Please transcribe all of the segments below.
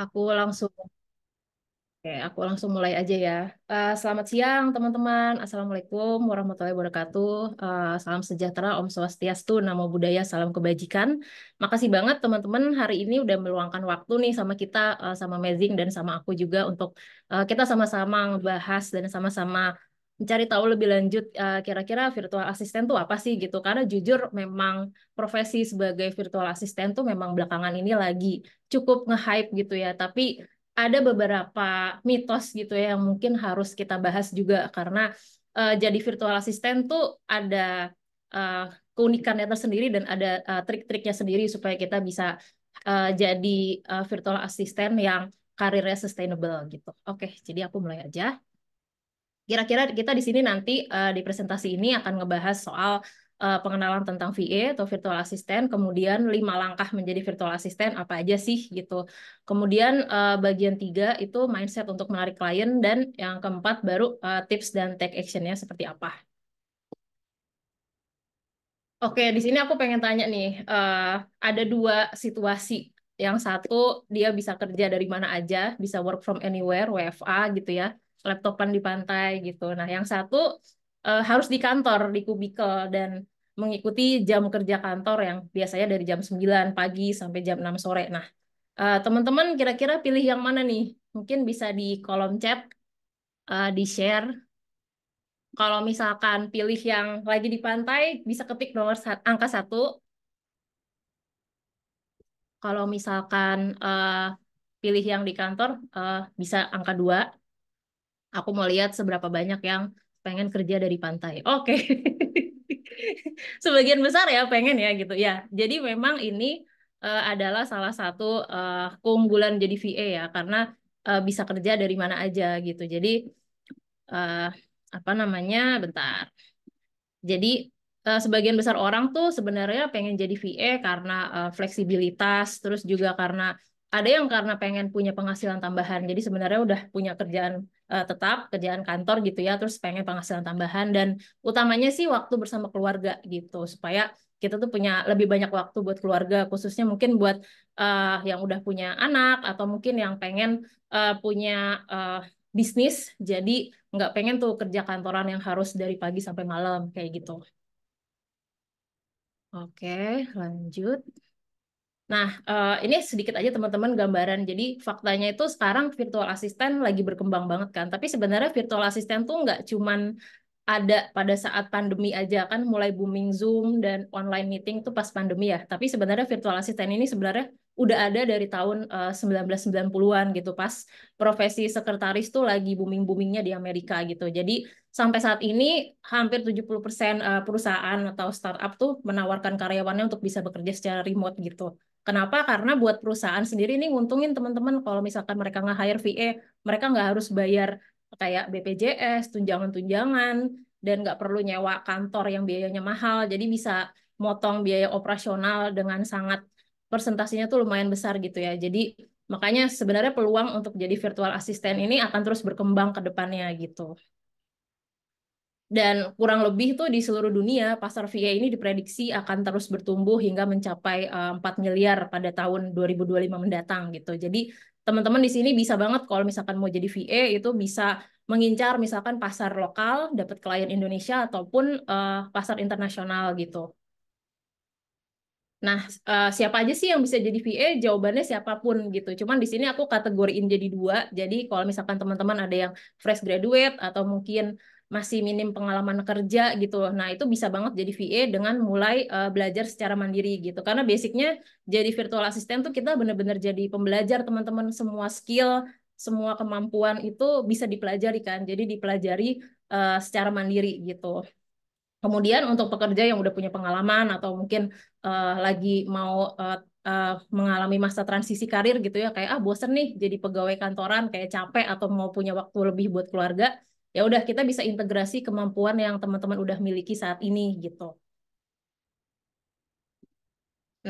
Aku langsung Oke, aku langsung mulai aja ya. Uh, selamat siang teman-teman. Assalamualaikum warahmatullahi wabarakatuh. Uh, salam sejahtera, Om Swastiastu, Namo Buddhaya, salam kebajikan. Makasih banget teman-teman hari ini udah meluangkan waktu nih sama kita, uh, sama Mezing dan sama aku juga untuk kita sama-sama bahas dan sama-sama mencari tahu lebih lanjut kira eh, kira-kira virtual assistant tuh apa sih gitu karena jujur memang profesi sebagai virtual assistant tuh memang belakangan ini lagi cukup nge-hype gitu ya tapi ada beberapa mitos gitu ya yang mungkin harus kita bahas juga karena uh, jadi virtual assistant tuh ada uh, keunikannya tersendiri dan ada uh, trik-triknya sendiri supaya kita bisa uh, jadi uh, virtual assistant yang karirnya sustainable gitu. Oke, jadi aku mulai aja kira-kira kita di sini nanti uh, di presentasi ini akan ngebahas soal uh, pengenalan tentang VA atau virtual assistant, kemudian lima langkah menjadi virtual assistant apa aja sih gitu. Kemudian uh, bagian tiga itu mindset untuk menarik klien dan yang keempat baru uh, tips dan take actionnya seperti apa. Oke, di sini aku pengen tanya nih, uh, ada dua situasi yang satu dia bisa kerja dari mana aja, bisa work from anywhere, WFA gitu ya laptopan di pantai gitu. Nah, yang satu uh, harus di kantor, di kubikel dan mengikuti jam kerja kantor yang biasanya dari jam 9 pagi sampai jam 6 sore. Nah, eh, teman-teman kira-kira pilih yang mana nih? Mungkin bisa di kolom chat uh, eh, di-share kalau misalkan pilih yang lagi di pantai, bisa ketik nomor sa angka satu. Kalau misalkan uh, pilih yang di kantor, uh, bisa angka dua. Aku mau lihat seberapa banyak yang pengen kerja dari pantai. Oke. Okay. Sebagian besar ya pengen ya gitu. Ya, jadi memang ini uh, adalah salah satu uh, keunggulan jadi VA ya karena uh, bisa kerja dari mana aja gitu. Jadi uh, apa namanya? Bentar. Jadi uh, sebagian besar orang tuh sebenarnya pengen jadi VA karena uh, fleksibilitas, terus juga karena ada yang karena pengen punya penghasilan tambahan. Jadi sebenarnya udah punya kerjaan uh, tetap kerjaan kantor gitu ya terus pengen penghasilan tambahan dan utamanya sih waktu bersama keluarga gitu supaya kita tuh punya lebih banyak waktu buat keluarga khususnya mungkin buat uh, yang udah punya anak atau mungkin yang pengen uh, punya uh, bisnis jadi nggak pengen tuh kerja kantoran yang harus dari pagi sampai malam kayak gitu. Oke, lanjut. Nah, eh, ini sedikit aja teman-teman gambaran. Jadi faktanya itu sekarang virtual assistant lagi berkembang banget kan. Tapi sebenarnya virtual assistant tuh nggak cuman ada pada saat pandemi aja kan mulai booming Zoom dan online meeting tuh pas pandemi ya. Tapi sebenarnya virtual assistant ini sebenarnya udah ada dari tahun uh, eh, 1990-an gitu pas profesi sekretaris tuh lagi booming-boomingnya di Amerika gitu. Jadi sampai saat ini hampir 70% eh, perusahaan atau startup tuh menawarkan karyawannya untuk bisa bekerja secara remote gitu. Kenapa? Karena buat perusahaan sendiri ini nguntungin teman-teman kalau misalkan mereka nggak hire VA, mereka nggak harus bayar kayak BPJS, tunjangan-tunjangan, dan nggak perlu nyewa kantor yang biayanya mahal. Jadi bisa motong biaya operasional dengan sangat persentasinya tuh lumayan besar gitu ya. Jadi makanya sebenarnya peluang untuk jadi virtual assistant ini akan terus berkembang ke depannya gitu. Dan kurang lebih tuh di seluruh dunia, pasar VA ini diprediksi akan terus bertumbuh hingga mencapai uh, eh, 4 miliar pada tahun 2025 mendatang gitu. Jadi teman-teman di sini bisa banget kalau misalkan mau jadi VA itu bisa mengincar misalkan pasar lokal, dapat klien Indonesia ataupun uh, pasar internasional gitu. Nah, uh, siapa aja sih yang bisa jadi VA? Jawabannya siapapun gitu. Cuman di sini aku kategoriin jadi dua. Jadi kalau misalkan teman-teman ada yang fresh graduate atau mungkin masih minim pengalaman kerja gitu loh. Nah, itu bisa banget jadi VA dengan mulai uh, belajar secara mandiri gitu. Karena basicnya jadi virtual assistant tuh kita benar-benar jadi pembelajar teman-teman semua skill, semua kemampuan itu bisa dipelajari kan. Jadi dipelajari uh, secara mandiri gitu. Kemudian untuk pekerja yang udah punya pengalaman atau mungkin uh, lagi mau uh, uh, mengalami masa transisi karir gitu ya kayak ah bosen nih jadi pegawai kantoran kayak capek atau mau punya waktu lebih buat keluarga ya udah kita bisa integrasi kemampuan yang teman-teman udah miliki saat ini gitu.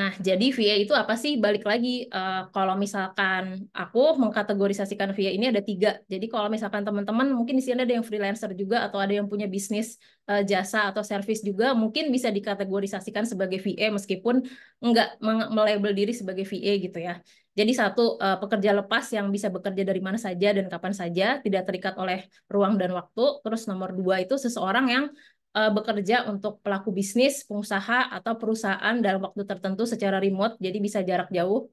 Nah, jadi VA itu apa sih? Balik lagi, uh, kalau misalkan aku mengkategorisasikan VA ini ada tiga. Jadi kalau misalkan teman-teman mungkin di sini ada yang freelancer juga atau ada yang punya bisnis uh, jasa atau service juga, mungkin bisa dikategorisasikan sebagai VA meskipun nggak melabel diri sebagai VA gitu ya. Jadi satu eh, pekerja lepas yang bisa bekerja dari mana saja dan kapan saja, tidak terikat oleh ruang dan waktu. Terus nomor dua itu seseorang yang eh, bekerja untuk pelaku bisnis, pengusaha atau perusahaan dalam waktu tertentu secara remote, jadi bisa jarak jauh,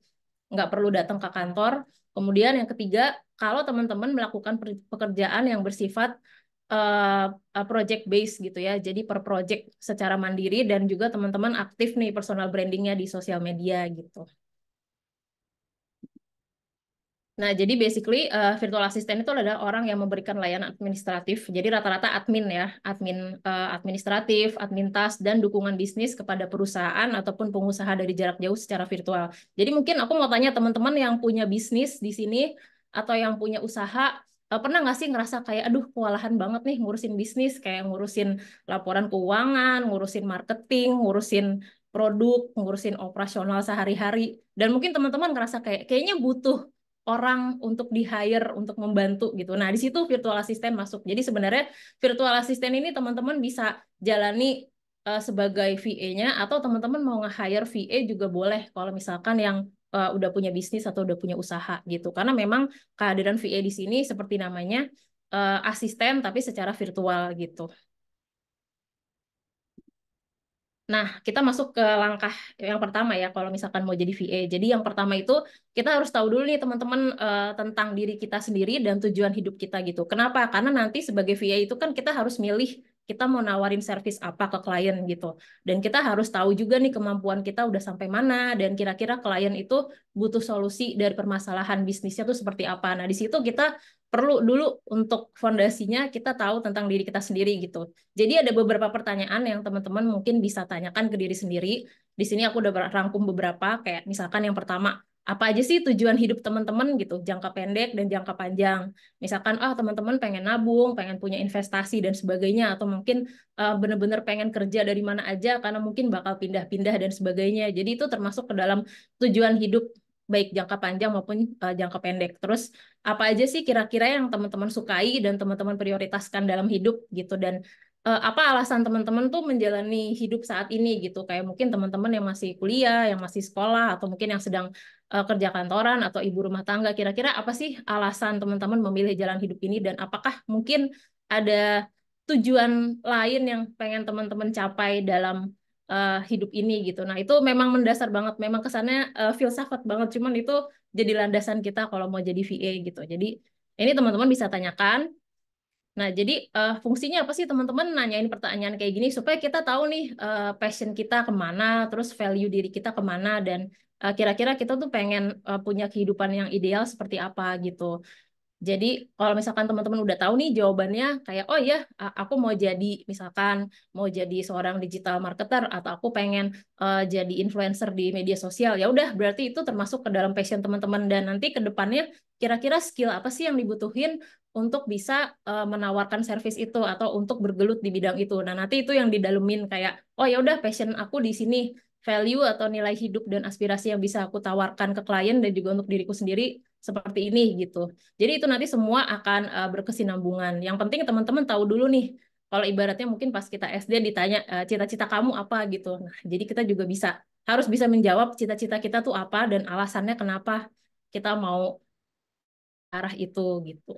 nggak perlu datang ke kantor. Kemudian yang ketiga, kalau teman-teman melakukan pekerjaan yang bersifat uh, project based gitu ya, jadi per project secara mandiri dan juga teman-teman aktif nih personal brandingnya di sosial media gitu. Nah, jadi basically uh, virtual assistant itu adalah orang yang memberikan layanan administratif. Jadi rata-rata admin ya, admin uh, administratif, admin task dan dukungan bisnis kepada perusahaan ataupun pengusaha dari jarak jauh secara virtual. Jadi mungkin aku mau tanya teman-teman yang punya bisnis di sini atau yang punya usaha eh, pernah nggak sih ngerasa kayak aduh kewalahan banget nih ngurusin bisnis kayak ngurusin laporan keuangan, ngurusin marketing, ngurusin produk, ngurusin operasional sehari-hari dan mungkin teman-teman ngerasa kayak kayaknya butuh orang untuk di hire untuk membantu gitu. Nah, di situ virtual assistant masuk. Jadi sebenarnya virtual assistant ini teman-teman bisa jalani uh, sebagai VA-nya atau teman-teman mau nge-hire VA juga boleh kalau misalkan yang uh, udah punya bisnis atau udah punya usaha gitu. Karena memang kehadiran VA di sini seperti namanya uh, asisten tapi secara virtual gitu. Nah, kita masuk ke langkah yang pertama ya, kalau misalkan mau jadi VA. Jadi yang pertama itu kita harus tahu dulu nih teman-teman uh, tentang diri kita sendiri dan tujuan hidup kita gitu. Kenapa? Karena nanti sebagai VA itu kan kita harus milih kita mau nawarin service apa ke klien gitu. Dan kita harus tahu juga nih kemampuan kita udah sampai mana dan kira-kira klien itu butuh solusi dari permasalahan bisnisnya tuh seperti apa. Nah, di situ kita perlu dulu untuk fondasinya kita tahu tentang diri kita sendiri gitu. Jadi ada beberapa pertanyaan yang teman-teman mungkin bisa tanyakan ke diri sendiri. Di sini aku udah rangkum beberapa kayak misalkan yang pertama, apa aja sih tujuan hidup teman-teman gitu, jangka pendek dan jangka panjang. Misalkan ah oh, teman-teman pengen nabung, pengen punya investasi dan sebagainya atau mungkin uh, ah, benar-benar pengen kerja dari mana aja karena mungkin bakal pindah-pindah dan sebagainya. Jadi itu termasuk ke dalam tujuan hidup baik jangka panjang maupun uh, jangka pendek. Terus apa aja sih kira-kira yang teman-teman sukai dan teman-teman prioritaskan dalam hidup gitu dan uh, apa alasan teman-teman tuh menjalani hidup saat ini gitu kayak mungkin teman-teman yang masih kuliah, yang masih sekolah atau mungkin yang sedang uh, kerja kantoran atau ibu rumah tangga kira-kira apa sih alasan teman-teman memilih jalan hidup ini dan apakah mungkin ada tujuan lain yang pengen teman-teman capai dalam uh, hidup ini gitu. Nah itu memang mendasar banget, memang kesannya uh, filsafat banget, cuman itu jadi landasan kita kalau mau jadi VA gitu. Jadi ini teman-teman bisa tanyakan. Nah jadi uh, fungsinya apa sih teman-teman nanyain pertanyaan kayak gini supaya kita tahu nih uh, passion kita kemana, terus value diri kita kemana dan kira-kira kita tuh pengen punya kehidupan yang ideal seperti apa gitu. Jadi kalau misalkan teman-teman udah tahu nih jawabannya kayak oh ya aku mau jadi misalkan mau jadi seorang digital marketer atau aku pengen uh, jadi influencer di media sosial ya udah berarti itu termasuk ke dalam passion teman-teman dan nanti ke depannya kira-kira skill apa sih yang dibutuhin untuk bisa uh, menawarkan service itu atau untuk bergelut di bidang itu. Nah, nanti itu yang didalumin kayak oh ya udah passion aku di sini value atau nilai hidup dan aspirasi yang bisa aku tawarkan ke klien dan juga untuk diriku sendiri seperti ini gitu. Jadi itu nanti semua akan uh, berkesinambungan. Yang penting teman-teman tahu dulu nih kalau ibaratnya mungkin pas kita SD ditanya eh, cita-cita kamu apa gitu. Nah, jadi kita juga bisa harus bisa menjawab cita-cita kita tuh apa dan alasannya kenapa kita mau arah itu gitu.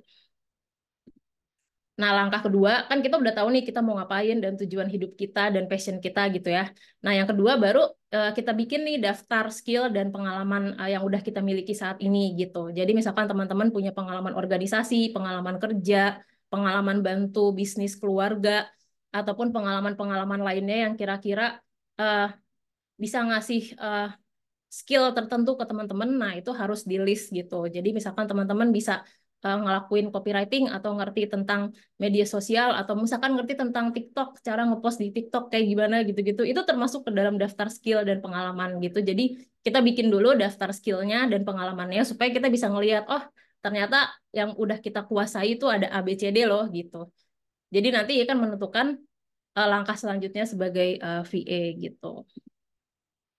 Nah, langkah kedua kan kita udah tahu nih kita mau ngapain dan tujuan hidup kita dan passion kita gitu ya. Nah, yang kedua baru uh, kita bikin nih daftar skill dan pengalaman uh, yang udah kita miliki saat ini gitu. Jadi misalkan teman-teman punya pengalaman organisasi, pengalaman kerja, pengalaman bantu bisnis keluarga ataupun pengalaman-pengalaman lainnya yang kira-kira uh, bisa ngasih uh, skill tertentu ke teman-teman. Nah, itu harus di list gitu. Jadi misalkan teman-teman bisa Eh, ngelakuin copywriting atau ngerti tentang media sosial atau misalkan ngerti tentang TikTok cara ngepost di TikTok kayak gimana gitu-gitu itu termasuk ke dalam daftar skill dan pengalaman gitu jadi kita bikin dulu daftar skillnya dan pengalamannya supaya kita bisa ngelihat oh ternyata yang udah kita kuasai itu ada ABCD loh gitu jadi nanti akan menentukan eh, langkah selanjutnya sebagai uh, eh, VA gitu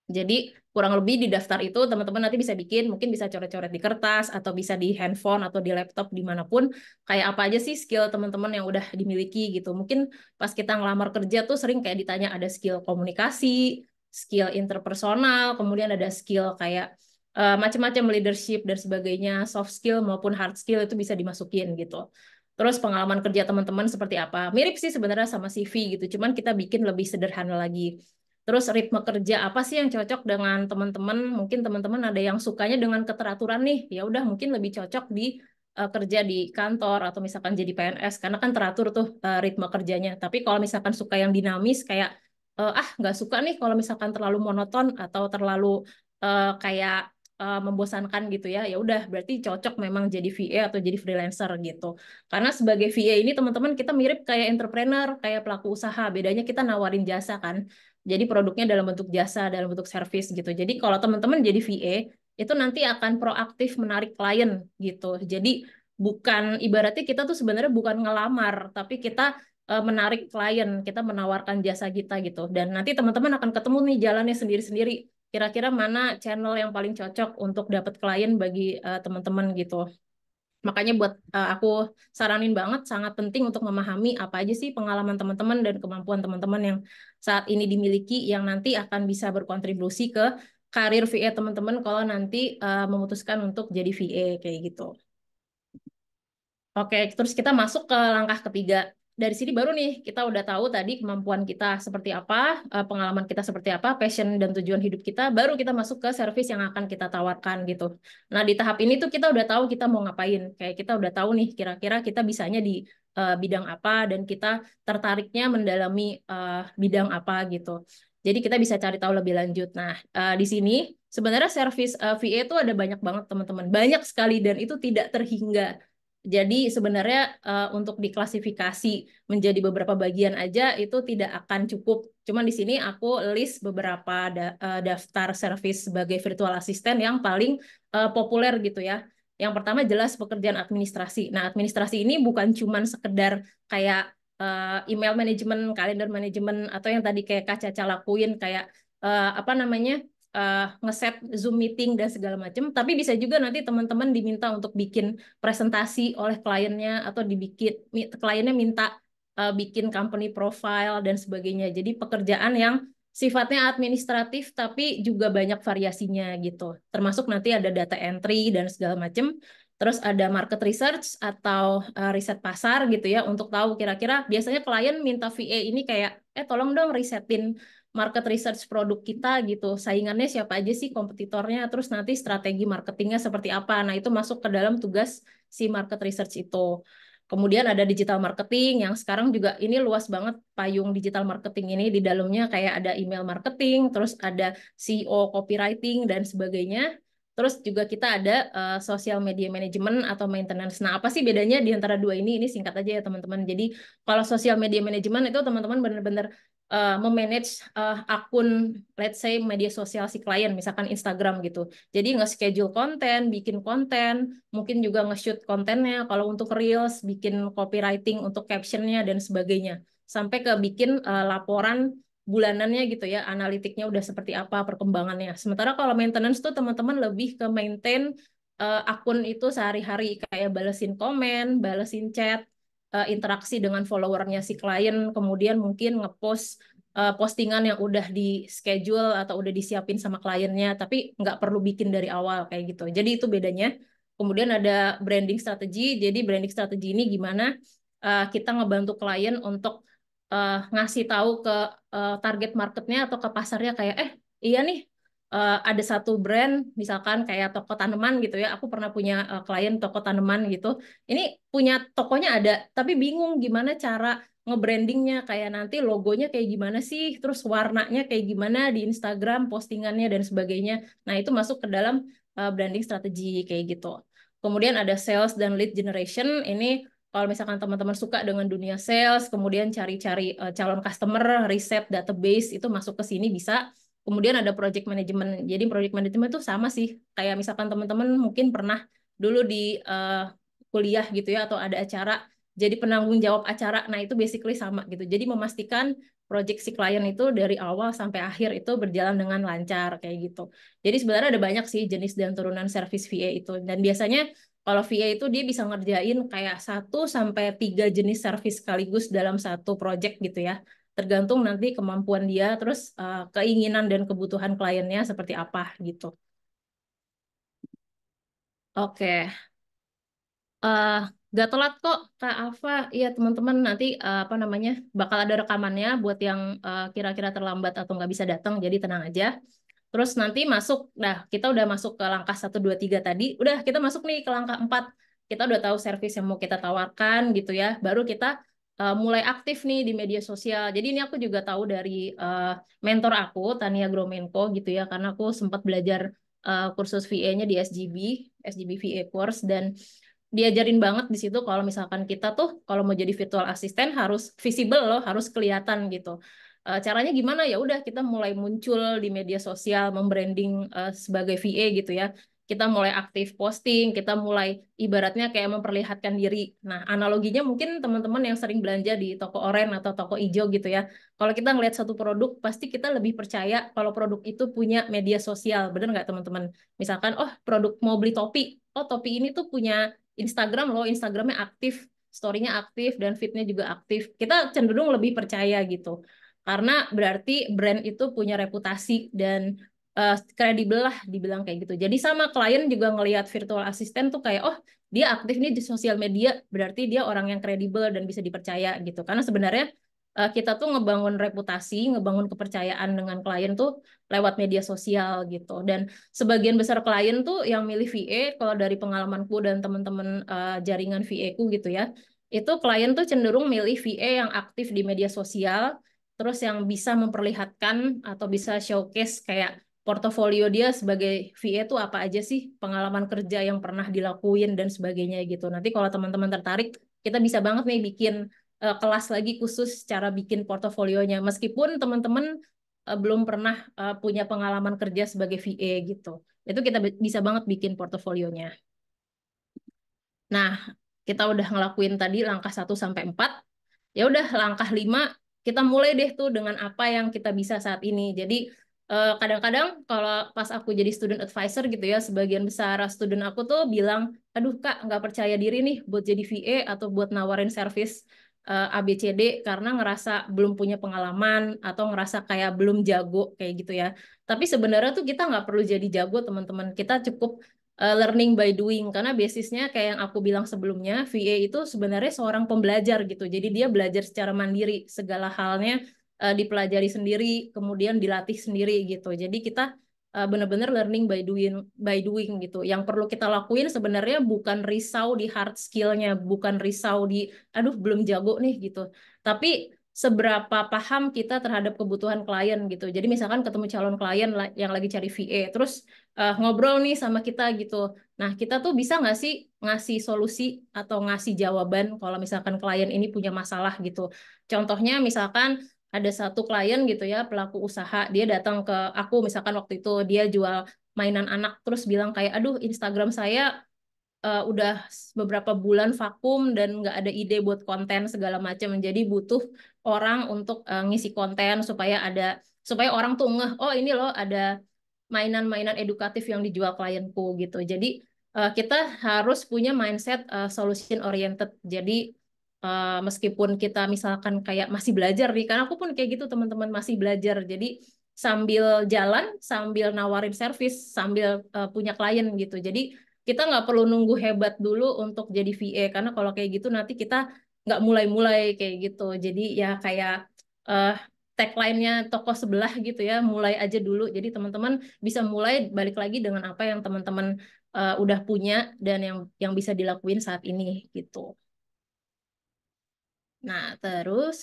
jadi kurang lebih di daftar itu teman-teman nanti bisa bikin, mungkin bisa coret-coret di kertas atau bisa di handphone atau di laptop dimanapun. Kayak apa aja sih skill teman-teman yang udah dimiliki gitu. Mungkin pas kita ngelamar kerja tuh sering kayak ditanya ada skill komunikasi, skill interpersonal, kemudian ada skill kayak uh, macam-macam leadership dan sebagainya, soft skill maupun hard skill itu bisa dimasukin gitu. Terus pengalaman kerja teman-teman seperti apa? Mirip sih sebenarnya sama CV gitu, cuman kita bikin lebih sederhana lagi Terus ritme kerja apa sih yang cocok dengan teman-teman? Mungkin teman-teman ada yang sukanya dengan keteraturan nih. Ya udah mungkin lebih cocok di uh, kerja di kantor atau misalkan jadi PNS karena kan teratur tuh uh, ritme kerjanya. Tapi kalau misalkan suka yang dinamis kayak uh, ah nggak suka nih kalau misalkan terlalu monoton atau terlalu uh, kayak uh, membosankan gitu ya ya udah berarti cocok memang jadi VA atau jadi freelancer gitu karena sebagai VA ini teman-teman kita mirip kayak entrepreneur kayak pelaku usaha bedanya kita nawarin jasa kan jadi produknya dalam bentuk jasa, dalam bentuk service gitu. Jadi kalau teman-teman jadi VA, itu nanti akan proaktif menarik klien gitu. Jadi bukan ibaratnya kita tuh sebenarnya bukan ngelamar, tapi kita uh, menarik klien, kita menawarkan jasa kita gitu. Dan nanti teman-teman akan ketemu nih jalannya sendiri-sendiri. Kira-kira mana channel yang paling cocok untuk dapat klien bagi uh, teman-teman gitu. Makanya buat uh, aku saranin banget sangat penting untuk memahami apa aja sih pengalaman teman-teman dan kemampuan teman-teman yang saat ini dimiliki yang nanti akan bisa berkontribusi ke karir VA teman-teman kalau nanti uh, memutuskan untuk jadi VA kayak gitu. Oke, terus kita masuk ke langkah ketiga. Dari sini baru nih kita udah tahu tadi kemampuan kita seperti apa, eh, pengalaman kita seperti apa, passion dan tujuan hidup kita, baru kita masuk ke service yang akan kita tawarkan gitu. Nah, di tahap ini tuh kita udah tahu kita mau ngapain. Kayak kita udah tahu nih kira-kira kita bisanya di uh, bidang apa dan kita tertariknya mendalami uh, bidang apa gitu. Jadi kita bisa cari tahu lebih lanjut. Nah, uh, di sini sebenarnya service uh, VA itu ada banyak banget teman-teman, banyak sekali dan itu tidak terhingga. Jadi sebenarnya uh, untuk diklasifikasi menjadi beberapa bagian aja itu tidak akan cukup. Cuman di sini aku list beberapa da daftar service sebagai virtual assistant yang paling uh, populer gitu ya. Yang pertama jelas pekerjaan administrasi. Nah, administrasi ini bukan cuman sekedar kayak uh, email management, kalender management, atau yang tadi kayak Kak Caca lakuin kayak uh, apa namanya? Uh, ngeset Zoom meeting dan segala macam, tapi bisa juga nanti teman-teman diminta untuk bikin presentasi oleh kliennya atau dibikin kliennya minta uh, bikin company profile dan sebagainya. Jadi pekerjaan yang sifatnya administratif tapi juga banyak variasinya gitu. Termasuk nanti ada data entry dan segala macam. Terus ada market research atau uh, riset pasar gitu ya untuk tahu kira-kira biasanya klien minta VA ini kayak eh tolong dong risetin market research produk kita gitu. Saingannya siapa aja sih kompetitornya, terus nanti strategi marketingnya seperti apa. Nah, itu masuk ke dalam tugas si market research itu. Kemudian ada digital marketing yang sekarang juga ini luas banget payung digital marketing ini di dalamnya kayak ada email marketing, terus ada CEO copywriting dan sebagainya. Terus juga kita ada uh, social media management atau maintenance. Nah, apa sih bedanya di antara dua ini? Ini singkat aja ya, teman-teman. Jadi, kalau social media management itu teman-teman benar-benar uh, memanage uh, akun let's say media sosial si klien misalkan Instagram gitu. Jadi nge-schedule konten, bikin konten, mungkin juga nge-shoot kontennya kalau untuk reels, bikin copywriting untuk captionnya dan sebagainya. Sampai ke bikin uh, laporan bulanannya gitu ya, analitiknya udah seperti apa perkembangannya. Sementara kalau maintenance tuh teman-teman lebih ke maintain uh, akun itu sehari-hari kayak balesin komen, balesin chat, uh, interaksi dengan followernya si klien, kemudian mungkin ngepost uh, postingan yang udah di schedule atau udah disiapin sama kliennya, tapi nggak perlu bikin dari awal kayak gitu. Jadi itu bedanya. Kemudian ada branding strategi. Jadi branding strategi ini gimana uh, kita ngebantu klien untuk uh, ngasih tahu ke uh, target marketnya atau ke pasarnya kayak eh iya nih uh, ada satu brand misalkan kayak toko tanaman gitu ya aku pernah punya uh, klien toko tanaman gitu ini punya tokonya ada tapi bingung gimana cara ngebrandingnya kayak nanti logonya kayak gimana sih terus warnanya kayak gimana di Instagram postingannya dan sebagainya nah itu masuk ke dalam uh, branding strategi kayak gitu kemudian ada sales dan lead generation ini kalau misalkan teman-teman suka dengan dunia sales, kemudian cari-cari calon customer, riset database itu masuk ke sini bisa kemudian ada project management jadi project management itu sama sih kayak misalkan teman-teman mungkin pernah dulu di uh, kuliah gitu ya atau ada acara jadi penanggung jawab acara nah itu basically sama gitu jadi memastikan project si klien itu dari awal sampai akhir itu berjalan dengan lancar kayak gitu jadi sebenarnya ada banyak sih jenis dan turunan service VA itu dan biasanya kalau VA itu dia bisa ngerjain kayak satu sampai tiga jenis service sekaligus dalam satu project gitu ya tergantung nanti kemampuan dia terus uh, keinginan dan kebutuhan kliennya seperti apa gitu. Oke. Uh, gak telat kok Kak Alfa. ya teman-teman nanti uh, apa namanya bakal ada rekamannya buat yang kira-kira uh, terlambat atau nggak bisa datang jadi tenang aja. Terus nanti masuk, nah kita udah masuk ke langkah 1, 2, 3 tadi. Udah kita masuk nih ke langkah 4. Kita udah tahu servis yang mau kita tawarkan gitu ya. Baru kita uh, mulai aktif nih di media sosial. Jadi ini aku juga tahu dari uh, mentor aku Tania Gromenko gitu ya karena aku sempat belajar uh, kursus VA-nya di SGB, SGB VA course dan diajarin banget di situ kalau misalkan kita tuh kalau mau jadi virtual assistant harus visible loh, harus kelihatan gitu. caranya gimana ya udah kita mulai muncul di media sosial, membranding uh, sebagai VA gitu ya kita mulai aktif posting, kita mulai ibaratnya kayak memperlihatkan diri. Nah, analoginya mungkin teman-teman yang sering belanja di toko oren atau toko hijau gitu ya. Kalau kita ngelihat satu produk, pasti kita lebih percaya kalau produk itu punya media sosial. Bener nggak teman-teman? Misalkan, oh produk mau beli topi. Oh, topi ini tuh punya Instagram loh, Instagramnya aktif, story-nya aktif, dan fitnya juga aktif. Kita cenderung lebih percaya gitu karena berarti brand itu punya reputasi dan Eh, kredibel uh, lah dibilang kayak gitu. Jadi sama klien juga ngelihat virtual assistant tuh kayak oh dia aktif nih di sosial media berarti dia orang yang kredibel dan bisa dipercaya gitu. Karena sebenarnya uh, kita tuh ngebangun reputasi, ngebangun kepercayaan dengan klien tuh lewat media sosial gitu. Dan sebagian besar klien tuh yang milih VA e, kalau dari pengalamanku dan teman-teman uh, jaringan VA e ku gitu ya, itu klien tuh cenderung milih VA e yang aktif di media sosial terus yang bisa memperlihatkan atau bisa showcase kayak portofolio dia sebagai VA itu apa aja sih pengalaman kerja yang pernah dilakuin dan sebagainya gitu. Nanti kalau teman-teman tertarik, kita bisa banget nih bikin uh, kelas lagi khusus cara bikin portofolionya. Meskipun teman-teman uh, belum pernah uh, punya pengalaman kerja sebagai VA gitu. Itu kita bisa banget bikin portofolionya. Nah, kita udah ngelakuin tadi langkah 1 sampai 4. Ya udah langkah 5 kita mulai deh tuh dengan apa yang kita bisa saat ini. Jadi Eh, kadang-kadang kalau pas aku jadi student advisor gitu ya, sebagian besar student aku tuh bilang, aduh kak nggak percaya diri nih buat jadi VA atau buat nawarin service uh, eh, ABCD karena ngerasa belum punya pengalaman atau ngerasa kayak belum jago kayak gitu ya. Tapi sebenarnya tuh kita nggak perlu jadi jago teman-teman, kita cukup uh, learning by doing karena basisnya kayak yang aku bilang sebelumnya VA itu sebenarnya seorang pembelajar gitu jadi dia belajar secara mandiri segala halnya uh, dipelajari sendiri, kemudian dilatih sendiri gitu. Jadi kita uh, benar-benar learning by doing by doing gitu. Yang perlu kita lakuin sebenarnya bukan risau di hard skillnya, bukan risau di aduh belum jago nih gitu. Tapi seberapa paham kita terhadap kebutuhan klien gitu. Jadi misalkan ketemu calon klien yang lagi cari VA, terus uh, ngobrol nih sama kita gitu. Nah kita tuh bisa nggak sih ngasih solusi atau ngasih jawaban kalau misalkan klien ini punya masalah gitu. Contohnya misalkan ada satu klien gitu ya pelaku usaha dia datang ke aku misalkan waktu itu dia jual mainan anak terus bilang kayak aduh Instagram saya uh, udah beberapa bulan vakum dan nggak ada ide buat konten segala macam jadi butuh orang untuk uh, ngisi konten supaya ada supaya orang tuh ngeh oh ini loh ada mainan-mainan edukatif yang dijual klienku gitu jadi uh, kita harus punya mindset uh, solution oriented jadi Eh, meskipun kita misalkan kayak masih belajar nih karena aku pun kayak gitu teman-teman masih belajar jadi sambil jalan sambil nawarin service, sambil uh, punya klien gitu jadi kita nggak perlu nunggu hebat dulu untuk jadi VA karena kalau kayak gitu nanti kita nggak mulai-mulai kayak gitu jadi ya kayak uh, tagline-nya toko sebelah gitu ya mulai aja dulu jadi teman-teman bisa mulai balik lagi dengan apa yang teman-teman uh, udah punya dan yang yang bisa dilakuin saat ini gitu. Nah, terus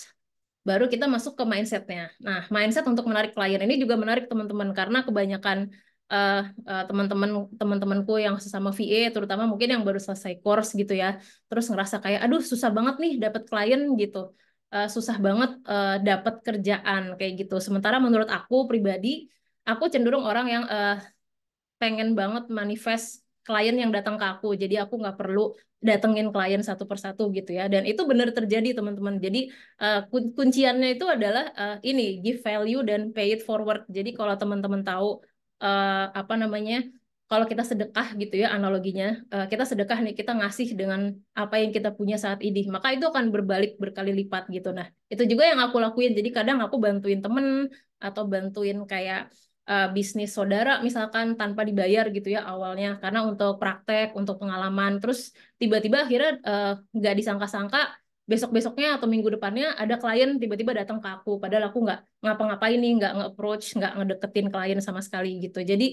baru kita masuk ke mindsetnya. Nah, mindset untuk menarik klien ini juga menarik teman-teman karena kebanyakan uh, uh, teman-teman teman-temanku yang sesama VA terutama mungkin yang baru selesai course gitu ya, terus ngerasa kayak aduh susah banget nih dapat klien gitu. Uh, susah banget uh, dapat kerjaan kayak gitu. Sementara menurut aku pribadi, aku cenderung orang yang uh, pengen banget manifest klien yang datang ke aku jadi aku nggak perlu datengin klien satu persatu gitu ya dan itu benar terjadi teman-teman jadi uh, kun kunciannya itu adalah uh, ini give value dan pay it forward jadi kalau teman-teman tahu uh, apa namanya kalau kita sedekah gitu ya analoginya uh, kita sedekah nih kita ngasih dengan apa yang kita punya saat ini maka itu akan berbalik berkali lipat gitu nah itu juga yang aku lakuin jadi kadang aku bantuin temen atau bantuin kayak uh, bisnis saudara misalkan tanpa dibayar gitu ya awalnya karena untuk praktek untuk pengalaman terus tiba-tiba akhirnya eh, nggak uh, disangka-sangka besok-besoknya atau minggu depannya ada klien tiba-tiba datang ke aku padahal aku nggak ngapa-ngapain nih nggak nge-approach nggak ngedeketin klien sama sekali gitu jadi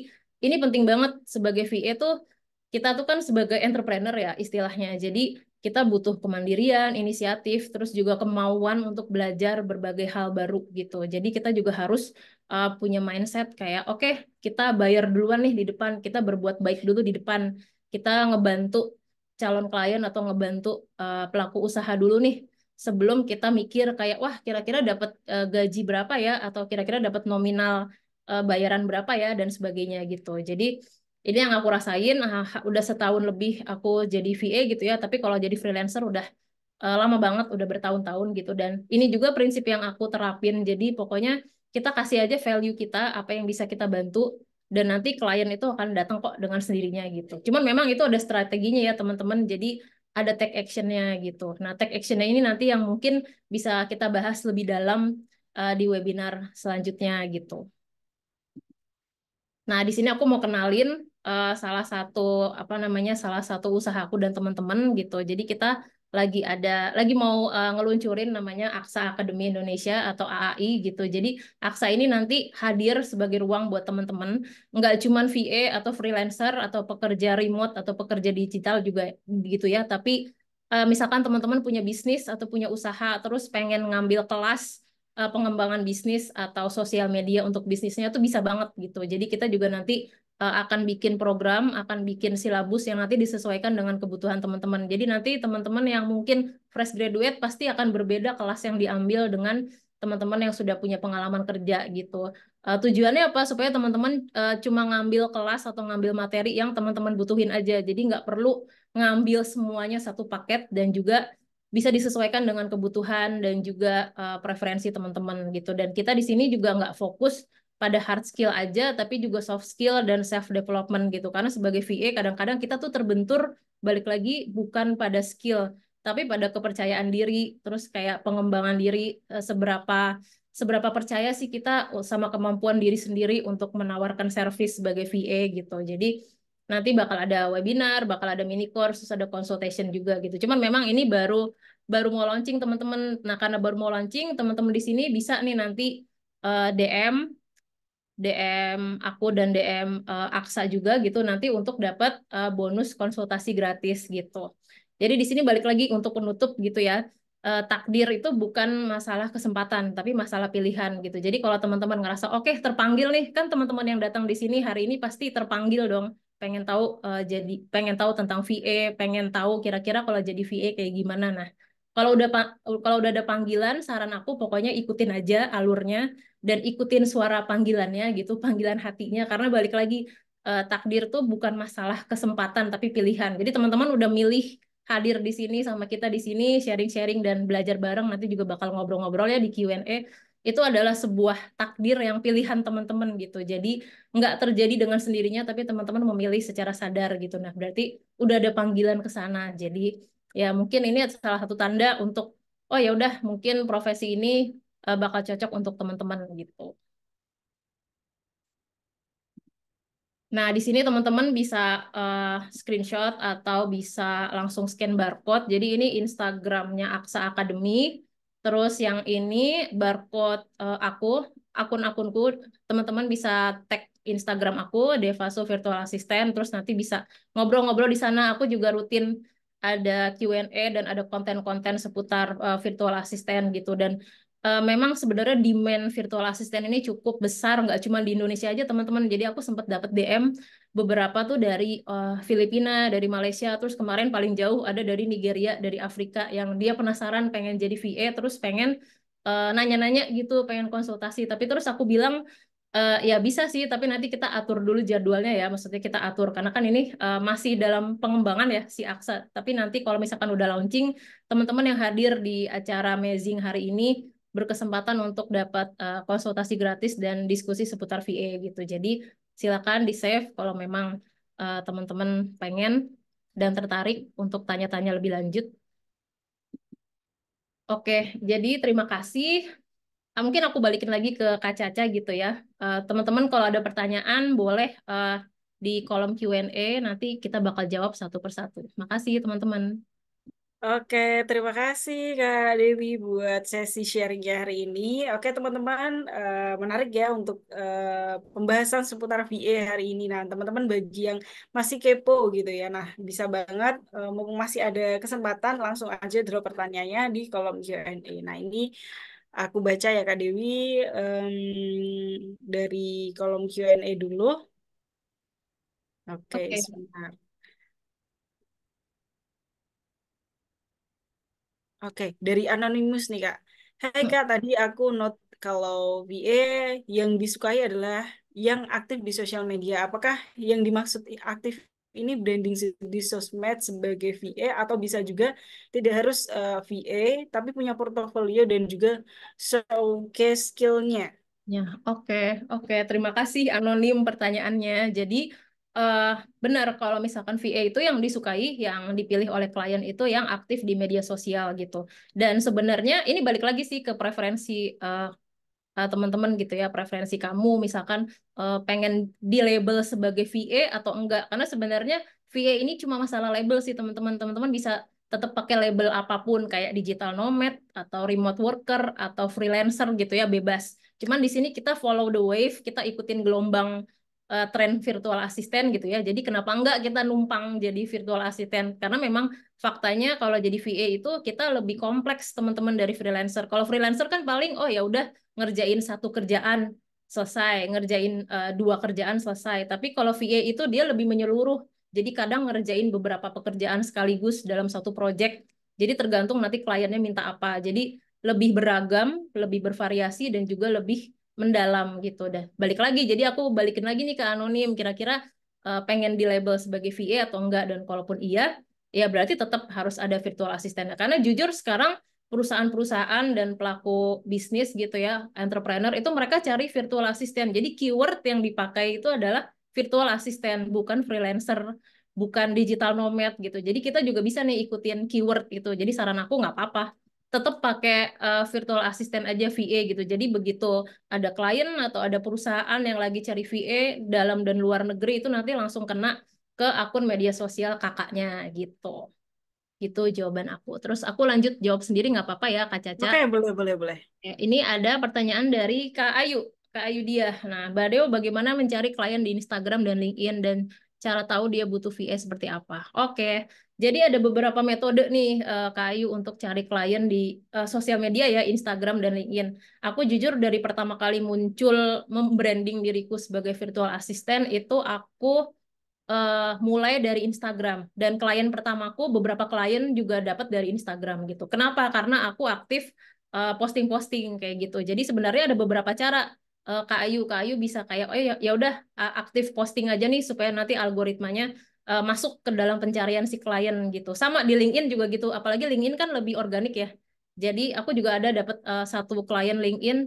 ini penting banget sebagai VA tuh kita tuh kan sebagai entrepreneur ya istilahnya jadi kita butuh kemandirian, inisiatif, terus juga kemauan untuk belajar berbagai hal baru gitu. Jadi kita juga harus uh, punya mindset kayak oke, okay, kita bayar duluan nih di depan, kita berbuat baik dulu di depan. Kita ngebantu calon klien atau ngebantu uh, pelaku usaha dulu nih sebelum kita mikir kayak wah kira-kira dapat uh, gaji berapa ya atau kira-kira dapat nominal uh, bayaran berapa ya dan sebagainya gitu. Jadi ini yang aku rasain ah, udah setahun lebih aku jadi VA gitu ya tapi kalau jadi freelancer udah uh, lama banget udah bertahun-tahun gitu dan ini juga prinsip yang aku terapin jadi pokoknya kita kasih aja value kita apa yang bisa kita bantu dan nanti klien itu akan datang kok dengan sendirinya gitu cuman memang itu ada strateginya ya teman-teman jadi ada take actionnya gitu nah take actionnya ini nanti yang mungkin bisa kita bahas lebih dalam uh, di webinar selanjutnya gitu nah di sini aku mau kenalin uh, salah satu apa namanya salah satu usahaku dan teman-teman gitu. Jadi kita lagi ada lagi mau uh, ngeluncurin namanya Aksa Akademi Indonesia atau AAI gitu. Jadi Aksa ini nanti hadir sebagai ruang buat teman-teman, nggak cuman VA atau freelancer atau pekerja remote atau pekerja digital juga gitu ya, tapi uh, misalkan teman-teman punya bisnis atau punya usaha terus pengen ngambil kelas pengembangan bisnis atau sosial media untuk bisnisnya tuh bisa banget gitu. Jadi kita juga nanti Eh, akan bikin program, akan bikin silabus yang nanti disesuaikan dengan kebutuhan teman-teman. Jadi nanti teman-teman yang mungkin fresh graduate pasti akan berbeda kelas yang diambil dengan teman-teman yang sudah punya pengalaman kerja gitu. Uh, tujuannya apa? Supaya teman-teman uh, cuma ngambil kelas atau ngambil materi yang teman-teman butuhin aja. Jadi nggak perlu ngambil semuanya satu paket dan juga bisa disesuaikan dengan kebutuhan dan juga uh, preferensi teman-teman gitu. Dan kita di sini juga nggak fokus pada hard skill aja tapi juga soft skill dan self development gitu karena sebagai VA kadang-kadang kita tuh terbentur balik lagi bukan pada skill tapi pada kepercayaan diri terus kayak pengembangan diri eh, seberapa seberapa percaya sih kita sama kemampuan diri sendiri untuk menawarkan service sebagai VA gitu jadi nanti bakal ada webinar bakal ada mini course terus ada consultation juga gitu cuman memang ini baru baru mau launching teman-teman nah karena baru mau launching teman-teman di sini bisa nih nanti eh, DM DM aku dan DM uh, eh, Aksa juga gitu nanti untuk dapat uh, bonus konsultasi gratis gitu. Jadi di sini balik lagi untuk penutup gitu ya. Uh, takdir itu bukan masalah kesempatan tapi masalah pilihan gitu. Jadi kalau teman-teman ngerasa oke okay, terpanggil nih kan teman-teman yang datang di sini hari ini pasti terpanggil dong. Pengen tahu uh, jadi pengen tahu tentang VA, e, pengen tahu kira-kira kalau jadi VA e kayak gimana. Nah, kalau udah kalau udah ada panggilan saran aku pokoknya ikutin aja alurnya dan ikutin suara panggilannya gitu, panggilan hatinya karena balik lagi eh, takdir tuh bukan masalah kesempatan tapi pilihan. Jadi teman-teman udah milih hadir di sini sama kita di sini sharing-sharing dan belajar bareng nanti juga bakal ngobrol-ngobrol ya di Q&A itu adalah sebuah takdir yang pilihan teman-teman gitu. Jadi nggak terjadi dengan sendirinya, tapi teman-teman memilih secara sadar gitu. Nah berarti udah ada panggilan ke sana. Jadi ya mungkin ini salah satu tanda untuk oh ya udah mungkin profesi ini uh, bakal cocok untuk teman-teman gitu. Nah, di sini teman-teman bisa uh, screenshot atau bisa langsung scan barcode. Jadi ini Instagramnya Aksa Academy. Terus yang ini barcode uh, aku, akun-akunku. Teman-teman bisa tag Instagram aku, Devaso Virtual Assistant. Terus nanti bisa ngobrol-ngobrol di sana. Aku juga rutin ada Q&A dan ada konten-konten seputar uh, virtual assistant gitu dan uh, memang sebenarnya demand virtual assistant ini cukup besar, nggak cuma di Indonesia aja teman-teman. Jadi aku sempat dapat DM beberapa tuh dari uh, Filipina, dari Malaysia, terus kemarin paling jauh ada dari Nigeria, dari Afrika yang dia penasaran pengen jadi VA, terus pengen eh, nanya-nanya uh, gitu, pengen konsultasi. Tapi terus aku bilang uh, ya bisa sih tapi nanti kita atur dulu jadwalnya ya maksudnya kita atur karena kan ini uh, masih dalam pengembangan ya si Aksa tapi nanti kalau misalkan udah launching teman-teman yang hadir di acara amazing hari ini berkesempatan untuk dapat uh, konsultasi gratis dan diskusi seputar VA gitu. Jadi silakan di save kalau memang eh, teman-teman uh, pengen dan tertarik untuk tanya-tanya lebih lanjut. Oke, jadi terima kasih. Ah, mungkin aku balikin lagi ke Kak Caca gitu ya. Eh, teman-teman uh, kalau ada pertanyaan boleh uh, di kolom Q&A nanti kita bakal jawab satu persatu. kasih teman-teman. Oke, terima kasih Kak Dewi buat sesi sharingnya hari ini. Oke teman-teman, eh, menarik ya untuk eh, pembahasan seputar VA hari ini. Nah teman-teman bagi yang masih kepo gitu ya, nah bisa banget eh, mau masih ada kesempatan langsung aja drop pertanyaannya di kolom Q&A. Nah ini aku baca ya Kak Dewi um, dari kolom Q&A dulu. Oke, Oke. sebentar. Oke, dari anonimus nih Kak. Hai hmm. Kak, tadi aku note kalau VA yang disukai adalah yang aktif di sosial media. Apakah yang dimaksud aktif ini branding di sosmed sebagai VA atau bisa juga tidak harus uh, eh, VA tapi punya portofolio dan juga showcase skillnya? Ya, oke, oke. Terima kasih anonim pertanyaannya. Jadi uh, benar kalau misalkan VA itu yang disukai, yang dipilih oleh klien itu yang aktif di media sosial gitu. Dan sebenarnya ini balik lagi sih ke preferensi uh, teman-teman gitu ya, preferensi kamu misalkan uh, pengen di label sebagai VA atau enggak. Karena sebenarnya VA ini cuma masalah label sih teman-teman. Teman-teman bisa tetap pakai label apapun kayak digital nomad atau remote worker atau freelancer gitu ya bebas. Cuman di sini kita follow the wave, kita ikutin gelombang uh, tren virtual assistant gitu ya. Jadi kenapa enggak kita numpang jadi virtual assistant? Karena memang faktanya kalau jadi VA itu kita lebih kompleks teman-teman dari freelancer. Kalau freelancer kan paling oh ya udah ngerjain satu kerjaan selesai, ngerjain uh, dua kerjaan selesai. Tapi kalau VA itu dia lebih menyeluruh. Jadi kadang ngerjain beberapa pekerjaan sekaligus dalam satu project. Jadi tergantung nanti kliennya minta apa. Jadi lebih beragam, lebih bervariasi dan juga lebih mendalam gitu dah balik lagi jadi aku balikin lagi nih ke anonim kira-kira uh, pengen di label sebagai VA atau enggak dan kalaupun iya ya berarti tetap harus ada virtual assistant karena jujur sekarang perusahaan-perusahaan dan pelaku bisnis gitu ya, entrepreneur itu mereka cari virtual assistant. Jadi keyword yang dipakai itu adalah virtual assistant, bukan freelancer, bukan digital nomad gitu. Jadi kita juga bisa nih ikutin keyword itu. Jadi saran aku nggak apa-apa tetap pakai uh, virtual assistant aja VA gitu. Jadi begitu ada klien atau ada perusahaan yang lagi cari VA dalam dan luar negeri itu nanti langsung kena ke akun media sosial kakaknya gitu. Gitu jawaban aku. Terus aku lanjut jawab sendiri nggak apa-apa ya Kak Caca. Oke, boleh boleh boleh. Ini ada pertanyaan dari Kak Ayu. Kak Ayu dia. Nah, Badeo bagaimana mencari klien di Instagram dan LinkedIn dan cara tahu dia butuh VA seperti apa? Oke. Jadi ada beberapa metode nih uh, eh, Kayu untuk cari klien di eh, sosial media ya Instagram dan LinkedIn. Aku jujur dari pertama kali muncul membranding diriku sebagai virtual assistant itu aku uh, mulai dari Instagram dan klien pertamaku beberapa klien juga dapat dari Instagram gitu. Kenapa? Karena aku aktif posting-posting uh, kayak gitu. Jadi sebenarnya ada beberapa cara Kak Ayu, Kak Ayu bisa kayak oh iya, ya udah aktif posting aja nih supaya nanti algoritmanya uh, masuk ke dalam pencarian si klien gitu. Sama di LinkedIn juga gitu, apalagi LinkedIn kan lebih organik ya. Jadi aku juga ada dapat uh, eh, satu klien LinkedIn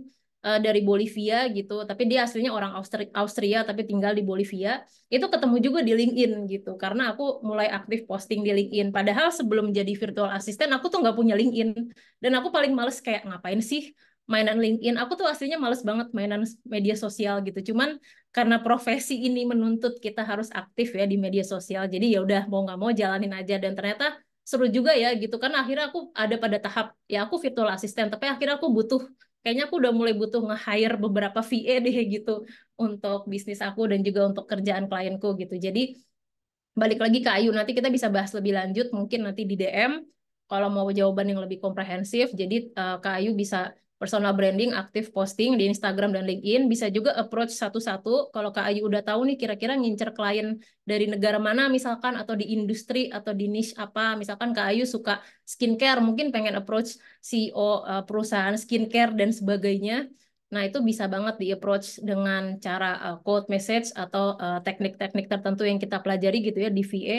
uh, dari Bolivia gitu, tapi dia aslinya orang Austria, Austria tapi tinggal di Bolivia. Itu ketemu juga di LinkedIn gitu, karena aku mulai aktif posting di LinkedIn. Padahal sebelum jadi virtual assistant aku tuh nggak punya LinkedIn dan aku paling males kayak ngapain sih mainan LinkedIn. Aku tuh aslinya males banget mainan media sosial gitu. Cuman karena profesi ini menuntut kita harus aktif ya di media sosial. Jadi ya udah mau nggak mau jalanin aja dan ternyata seru juga ya gitu kan akhirnya aku ada pada tahap ya aku virtual assistant tapi akhirnya aku butuh kayaknya aku udah mulai butuh nge-hire beberapa VA deh gitu untuk bisnis aku dan juga untuk kerjaan klienku gitu. Jadi balik lagi ke Ayu nanti kita bisa bahas lebih lanjut mungkin nanti di DM kalau mau jawaban yang lebih komprehensif. Jadi uh, eh, Kak Ayu bisa personal branding, aktif posting di Instagram dan LinkedIn. Bisa juga approach satu-satu. Kalau Kak Ayu udah tahu nih kira-kira ngincer klien dari negara mana misalkan atau di industri atau di niche apa. Misalkan Kak Ayu suka skincare, mungkin pengen approach CEO eh, perusahaan skincare dan sebagainya. Nah, itu bisa banget di-approach dengan cara eh, code message atau eh, teknik -teknik tertentu yang kita pelajari gitu ya di VA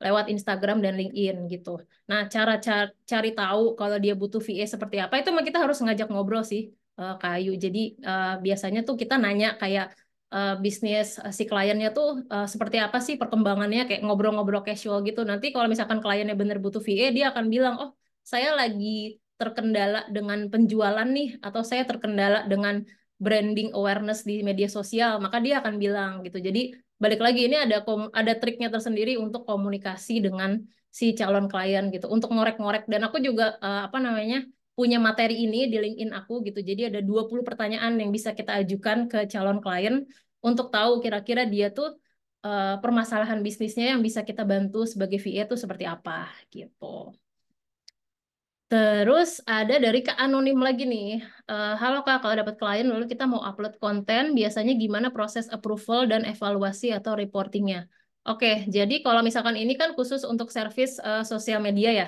lewat Instagram dan LinkedIn gitu. Nah, cara cari tahu kalau dia butuh VA seperti apa itu kita harus ngajak ngobrol sih uh, eh, kayu. Jadi uh, biasanya tuh kita nanya kayak uh, bisnis uh, si kliennya tuh uh, seperti apa sih perkembangannya kayak ngobrol-ngobrol casual gitu. Nanti kalau misalkan kliennya bener butuh VA dia akan bilang, "Oh, saya lagi terkendala dengan penjualan nih atau saya terkendala dengan branding awareness di media sosial." Maka dia akan bilang gitu. Jadi balik lagi ini ada kom ada triknya tersendiri untuk komunikasi dengan si calon klien gitu untuk ngorek-ngorek dan aku juga uh, apa namanya punya materi ini di LinkedIn aku gitu. Jadi ada 20 pertanyaan yang bisa kita ajukan ke calon klien untuk tahu kira-kira dia tuh uh, permasalahan bisnisnya yang bisa kita bantu sebagai VA itu seperti apa gitu. Terus ada dari ke Anonim lagi nih. Uh, Halo Kak, kalau dapat klien lalu kita mau upload konten, biasanya gimana proses approval dan evaluasi atau reportingnya? Oke, jadi kalau misalkan ini kan khusus untuk service uh, sosial media ya,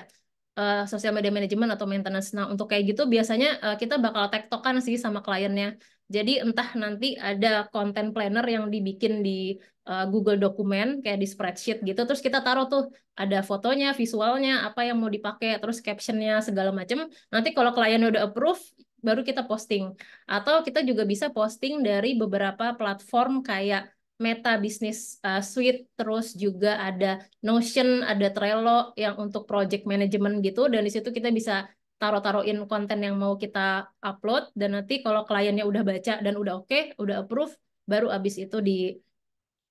uh, sosial media management atau maintenance. Nah, untuk kayak gitu biasanya uh, kita bakal tektokan sih sama kliennya. Jadi entah nanti ada content planner yang dibikin di uh, Google dokumen kayak di spreadsheet gitu terus kita taruh tuh ada fotonya, visualnya, apa yang mau dipakai, terus captionnya segala macam. Nanti kalau kliennya udah approve baru kita posting. Atau kita juga bisa posting dari beberapa platform kayak Meta Business eh, Suite, terus juga ada Notion, ada Trello yang untuk project management gitu, dan di situ kita bisa taruh-taruhin konten yang mau kita upload dan nanti kalau kliennya udah baca dan udah oke, okay, udah approve, baru abis itu di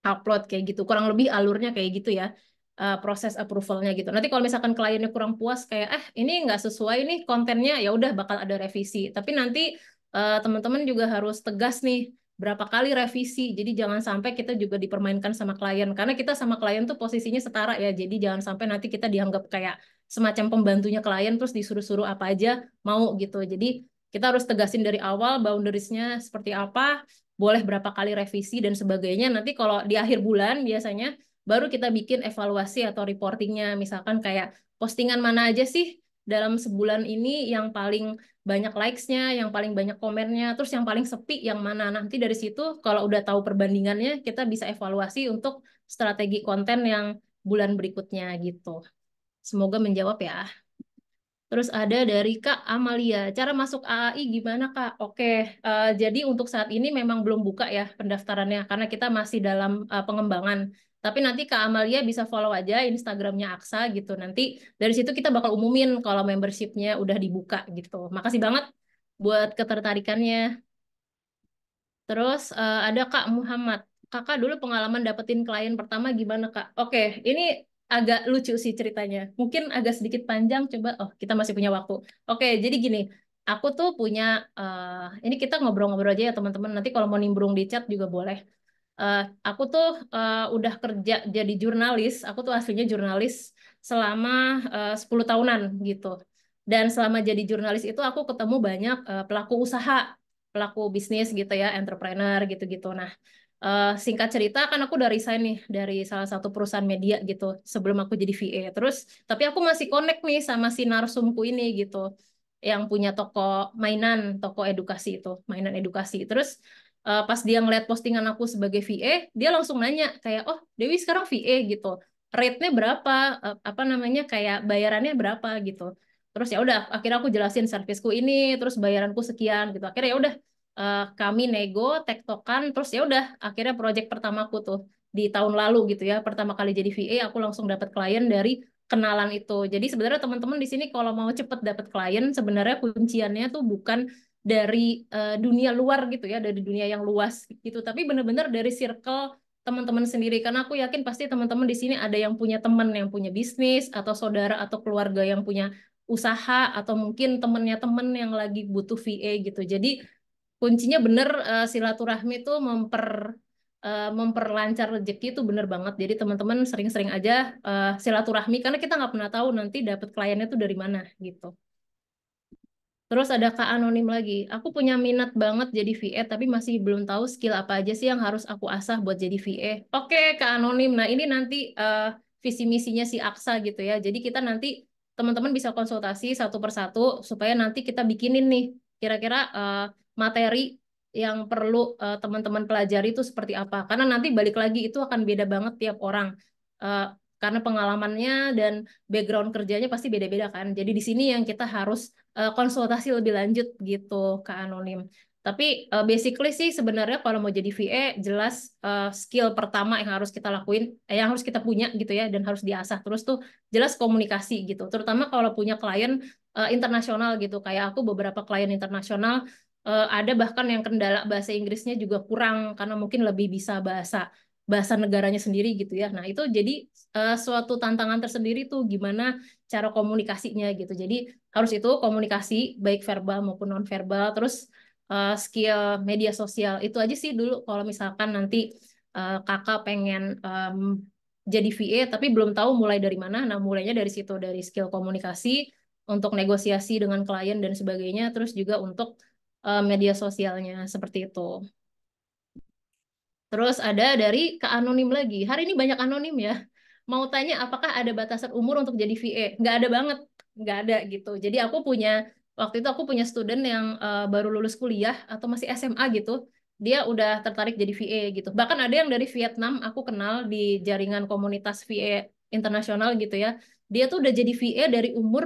upload kayak gitu. Kurang lebih alurnya kayak gitu ya. Uh, proses approvalnya gitu. Nanti kalau misalkan kliennya kurang puas kayak eh ini nggak sesuai nih kontennya ya udah bakal ada revisi. Tapi nanti uh, teman-teman juga harus tegas nih berapa kali revisi. Jadi jangan sampai kita juga dipermainkan sama klien karena kita sama klien tuh posisinya setara ya. Jadi jangan sampai nanti kita dianggap kayak semacam pembantunya klien terus disuruh-suruh apa aja mau gitu. Jadi kita harus tegasin dari awal boundariesnya seperti apa, boleh berapa kali revisi dan sebagainya. Nanti kalau di akhir bulan biasanya baru kita bikin evaluasi atau reportingnya. Misalkan kayak postingan mana aja sih dalam sebulan ini yang paling banyak likes-nya, yang paling banyak komennya, terus yang paling sepi yang mana. Nanti dari situ kalau udah tahu perbandingannya, kita bisa evaluasi untuk strategi konten yang bulan berikutnya gitu. Semoga menjawab ya. Terus ada dari Kak Amalia, cara masuk AAI gimana Kak? Oke, uh, jadi untuk saat ini memang belum buka ya pendaftarannya karena kita masih dalam uh, pengembangan. Tapi nanti Kak Amalia bisa follow aja Instagramnya Aksa gitu. Nanti dari situ kita bakal umumin kalau membershipnya udah dibuka gitu. Makasih banget buat ketertarikannya. Terus uh, ada Kak Muhammad. Kakak dulu pengalaman dapetin klien pertama gimana Kak? Oke, ini agak lucu sih ceritanya. Mungkin agak sedikit panjang, coba. Oh, kita masih punya waktu. Oke, jadi gini. Aku tuh punya, uh, ini kita ngobrol-ngobrol aja ya teman-teman. Nanti kalau mau nimbrung di chat juga boleh. Uh, aku tuh uh, udah kerja jadi jurnalis. Aku tuh aslinya jurnalis selama uh, 10 tahunan gitu. Dan selama jadi jurnalis itu aku ketemu banyak uh, pelaku usaha, pelaku bisnis gitu ya, entrepreneur gitu-gitu. Nah, uh, singkat cerita kan aku udah resign nih dari salah satu perusahaan media gitu sebelum aku jadi VA terus tapi aku masih connect nih sama si narsumku ini gitu yang punya toko mainan toko edukasi itu mainan edukasi terus uh, pas dia ngeliat postingan aku sebagai VA dia langsung nanya kayak oh Dewi sekarang VA gitu rate-nya berapa uh, apa namanya kayak bayarannya berapa gitu terus ya udah akhirnya aku jelasin servisku ini terus bayaranku sekian gitu akhirnya ya udah uh, kami nego tektokan terus ya udah akhirnya proyek pertamaku tuh di tahun lalu gitu ya pertama kali jadi VA aku langsung dapat klien dari kenalan itu jadi sebenarnya teman-teman di sini kalau mau cepet dapat klien sebenarnya kunciannya tuh bukan dari uh, dunia luar gitu ya dari dunia yang luas gitu tapi benar-benar dari circle teman-teman sendiri karena aku yakin pasti teman-teman di sini ada yang punya teman yang punya bisnis atau saudara atau keluarga yang punya usaha atau mungkin temennya temen yang lagi butuh VA gitu jadi kuncinya bener uh, silaturahmi tuh memper uh, memperlancar rezeki itu bener banget. Jadi teman-teman sering-sering aja uh, silaturahmi karena kita nggak pernah tahu nanti dapat kliennya tuh dari mana gitu. Terus ada Kak Anonim lagi, aku punya minat banget jadi VA tapi masih belum tahu skill apa aja sih yang harus aku asah buat jadi VA. Oke Kak Anonim, nah ini nanti uh, visi misinya si Aksa gitu ya. Jadi kita nanti teman-teman bisa konsultasi satu persatu supaya nanti kita bikinin nih kira-kira uh, materi yang perlu eh, teman-teman uh, pelajari itu seperti apa karena nanti balik lagi itu akan beda banget tiap orang uh, karena pengalamannya dan background kerjanya pasti beda-beda kan jadi di sini yang kita harus uh, konsultasi lebih lanjut gitu ke anonim tapi uh, basically sih sebenarnya kalau mau jadi VA jelas uh, skill pertama yang harus kita lakuin, eh, yang harus kita punya gitu ya dan harus diasah terus tuh jelas komunikasi gitu. Terutama kalau punya klien uh, internasional gitu. Kayak aku beberapa klien internasional uh, ada bahkan yang kendala bahasa Inggrisnya juga kurang karena mungkin lebih bisa bahasa bahasa negaranya sendiri gitu ya. Nah, itu jadi uh, suatu tantangan tersendiri tuh gimana cara komunikasinya gitu. Jadi harus itu komunikasi baik verbal maupun non verbal terus uh, skill media sosial. Itu aja sih dulu kalau misalkan nanti uh, Kakak pengen um, jadi VA tapi belum tahu mulai dari mana. Nah, mulainya dari situ dari skill komunikasi untuk negosiasi dengan klien dan sebagainya, terus juga untuk uh, media sosialnya seperti itu. Terus ada dari ke Anonim lagi. Hari ini banyak anonim ya. Mau tanya apakah ada batasan umur untuk jadi VA? Nggak ada banget. Nggak ada gitu. Jadi aku punya, waktu itu aku punya student yang uh, baru lulus kuliah atau masih SMA gitu. Dia udah tertarik jadi VA gitu. Bahkan ada yang dari Vietnam aku kenal di jaringan komunitas VA internasional gitu ya. Dia tuh udah jadi VA dari umur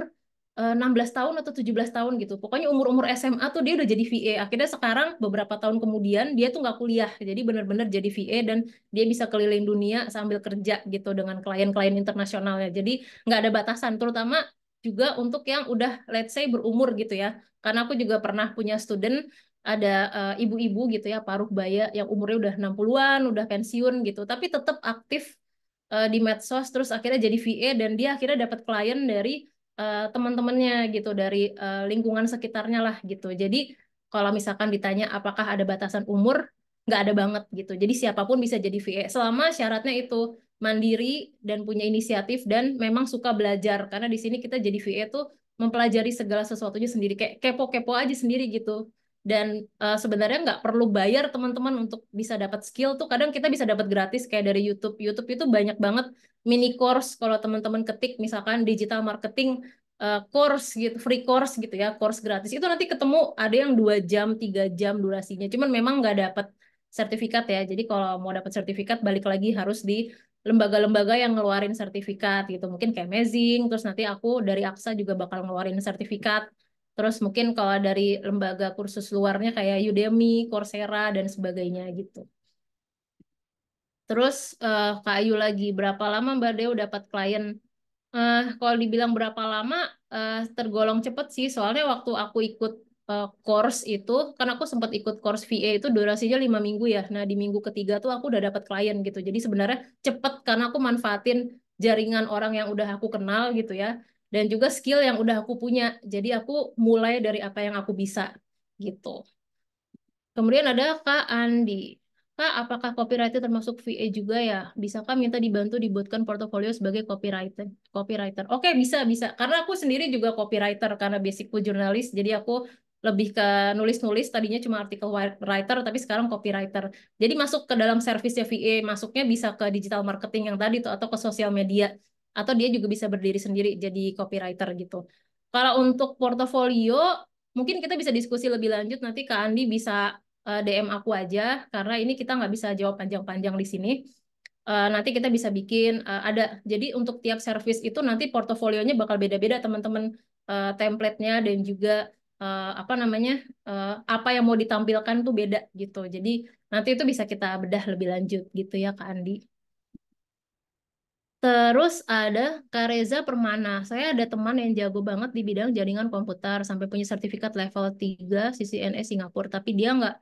16 eh, tahun atau 17 tahun gitu. Pokoknya umur-umur SMA tuh dia udah jadi VA. Akhirnya sekarang beberapa tahun kemudian dia tuh nggak kuliah. Jadi benar-benar jadi VA dan dia bisa keliling dunia sambil kerja gitu dengan klien-klien internasional ya. Jadi nggak ada batasan terutama juga untuk yang udah let's say berumur gitu ya. Karena aku juga pernah punya student ada eh, ibu-ibu uh, gitu ya paruh baya yang umurnya udah 60-an, udah pensiun gitu, tapi tetap aktif eh, di medsos terus akhirnya jadi VA dan dia akhirnya dapat klien dari uh, teman-temannya gitu dari uh, lingkungan sekitarnya lah gitu jadi kalau misalkan ditanya apakah ada batasan umur nggak ada banget gitu jadi siapapun bisa jadi VA selama syaratnya itu mandiri dan punya inisiatif dan memang suka belajar karena di sini kita jadi VA itu mempelajari segala sesuatunya sendiri kayak kepo-kepo aja sendiri gitu dan uh, sebenarnya nggak perlu bayar teman-teman untuk bisa dapat skill tuh kadang kita bisa dapat gratis kayak dari YouTube YouTube itu banyak banget mini course kalau teman-teman ketik misalkan digital marketing uh, course gitu free course gitu ya course gratis itu nanti ketemu ada yang dua jam tiga jam durasinya cuman memang nggak dapat sertifikat ya jadi kalau mau dapat sertifikat balik lagi harus di lembaga-lembaga yang ngeluarin sertifikat gitu mungkin kayak amazing terus nanti aku dari Aksa juga bakal ngeluarin sertifikat Terus mungkin kalau dari lembaga kursus luarnya kayak Udemy, Coursera, dan sebagainya gitu. Terus uh, Kak Ayu lagi, berapa lama Mbak Deo dapat klien? Uh, kalau dibilang berapa lama, uh, tergolong cepet sih. Soalnya waktu aku ikut uh, course itu, karena aku sempat ikut course VA itu durasinya lima minggu ya. Nah di minggu ketiga tuh aku udah dapat klien gitu. Jadi sebenarnya cepet karena aku manfaatin jaringan orang yang udah aku kenal gitu ya dan juga skill yang udah aku punya. Jadi aku mulai dari apa yang aku bisa gitu. Kemudian ada Kak Andi. Kak, apakah copywriter termasuk VA juga ya? Bisa Kak minta dibantu dibuatkan portofolio sebagai copywriter? Copywriter. Oke, bisa, bisa. Karena aku sendiri juga copywriter karena basicku jurnalis, jadi aku lebih ke nulis-nulis tadinya cuma artikel writer tapi sekarang copywriter. Jadi masuk ke dalam servisnya VA, masuknya bisa ke digital marketing yang tadi tuh atau ke sosial media atau dia juga bisa berdiri sendiri jadi copywriter gitu. Kalau untuk portofolio mungkin kita bisa diskusi lebih lanjut nanti Kak Andi bisa eh, DM aku aja karena ini kita nggak bisa jawab panjang-panjang di sini. Eh, nanti kita bisa bikin eh, ada jadi untuk tiap service itu nanti portofolionya bakal beda-beda teman-teman uh, nya dan juga apa namanya apa yang mau ditampilkan tuh beda gitu jadi nanti itu bisa kita bedah lebih lanjut gitu ya kak Andi. Terus ada Kareza Permana. Saya ada teman yang jago banget di bidang jaringan komputer sampai punya sertifikat level 3 CCNA e Singapura, tapi dia nggak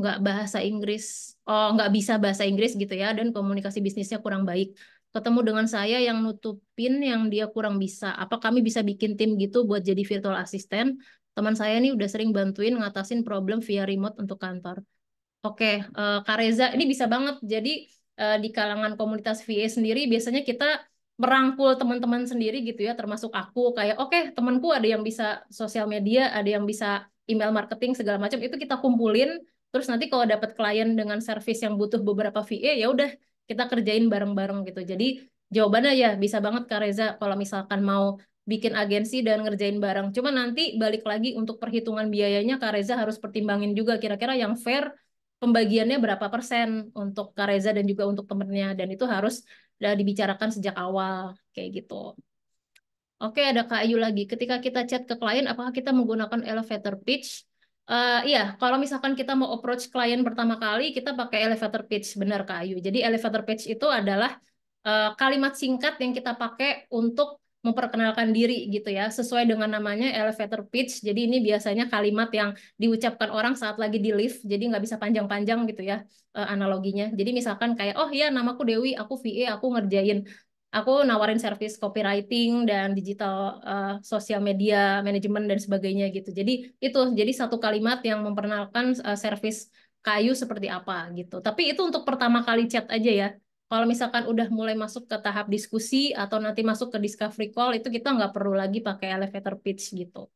nggak bahasa Inggris, oh nggak bisa bahasa Inggris gitu ya, dan komunikasi bisnisnya kurang baik. Ketemu dengan saya yang nutupin yang dia kurang bisa. Apa kami bisa bikin tim gitu buat jadi virtual assistant? Teman saya ini udah sering bantuin ngatasin problem via remote untuk kantor. Oke, okay, uh, eh, Kak ini bisa banget. Jadi uh, di kalangan komunitas VA sendiri biasanya kita merangkul teman-teman sendiri gitu ya termasuk aku kayak oke okay, temanku ada yang bisa sosial media ada yang bisa email marketing segala macam itu kita kumpulin terus nanti kalau dapat klien dengan service yang butuh beberapa VA ya udah kita kerjain bareng-bareng gitu jadi jawabannya ya bisa banget Kak Reza kalau misalkan mau bikin agensi dan ngerjain bareng cuma nanti balik lagi untuk perhitungan biayanya Kak Reza harus pertimbangin juga kira-kira yang fair pembagiannya berapa persen untuk Kak Reza dan juga untuk temennya dan itu harus e, dibicarakan sejak awal kayak gitu. Oke, ada Kak Ayu lagi. Ketika kita chat ke klien, apakah kita menggunakan elevator pitch? Uh, iya, kalau misalkan kita mau approach klien pertama kali, kita pakai elevator pitch. Benar, Kak Ayu. Jadi elevator pitch itu adalah uh, kalimat singkat yang kita pakai untuk memperkenalkan diri gitu ya sesuai dengan namanya elevator pitch jadi ini biasanya kalimat yang diucapkan orang saat lagi di lift jadi nggak bisa panjang-panjang gitu ya eh, analoginya jadi misalkan kayak oh ya namaku Dewi aku VA aku ngerjain aku nawarin service copywriting dan digital uh, eh, sosial media management dan sebagainya gitu. Jadi itu jadi satu kalimat yang memperkenalkan uh, service kayu seperti apa gitu. Tapi itu untuk pertama kali chat aja ya. Kalau misalkan udah mulai masuk ke tahap diskusi atau nanti masuk ke discovery call, itu kita nggak perlu lagi pakai elevator pitch gitu.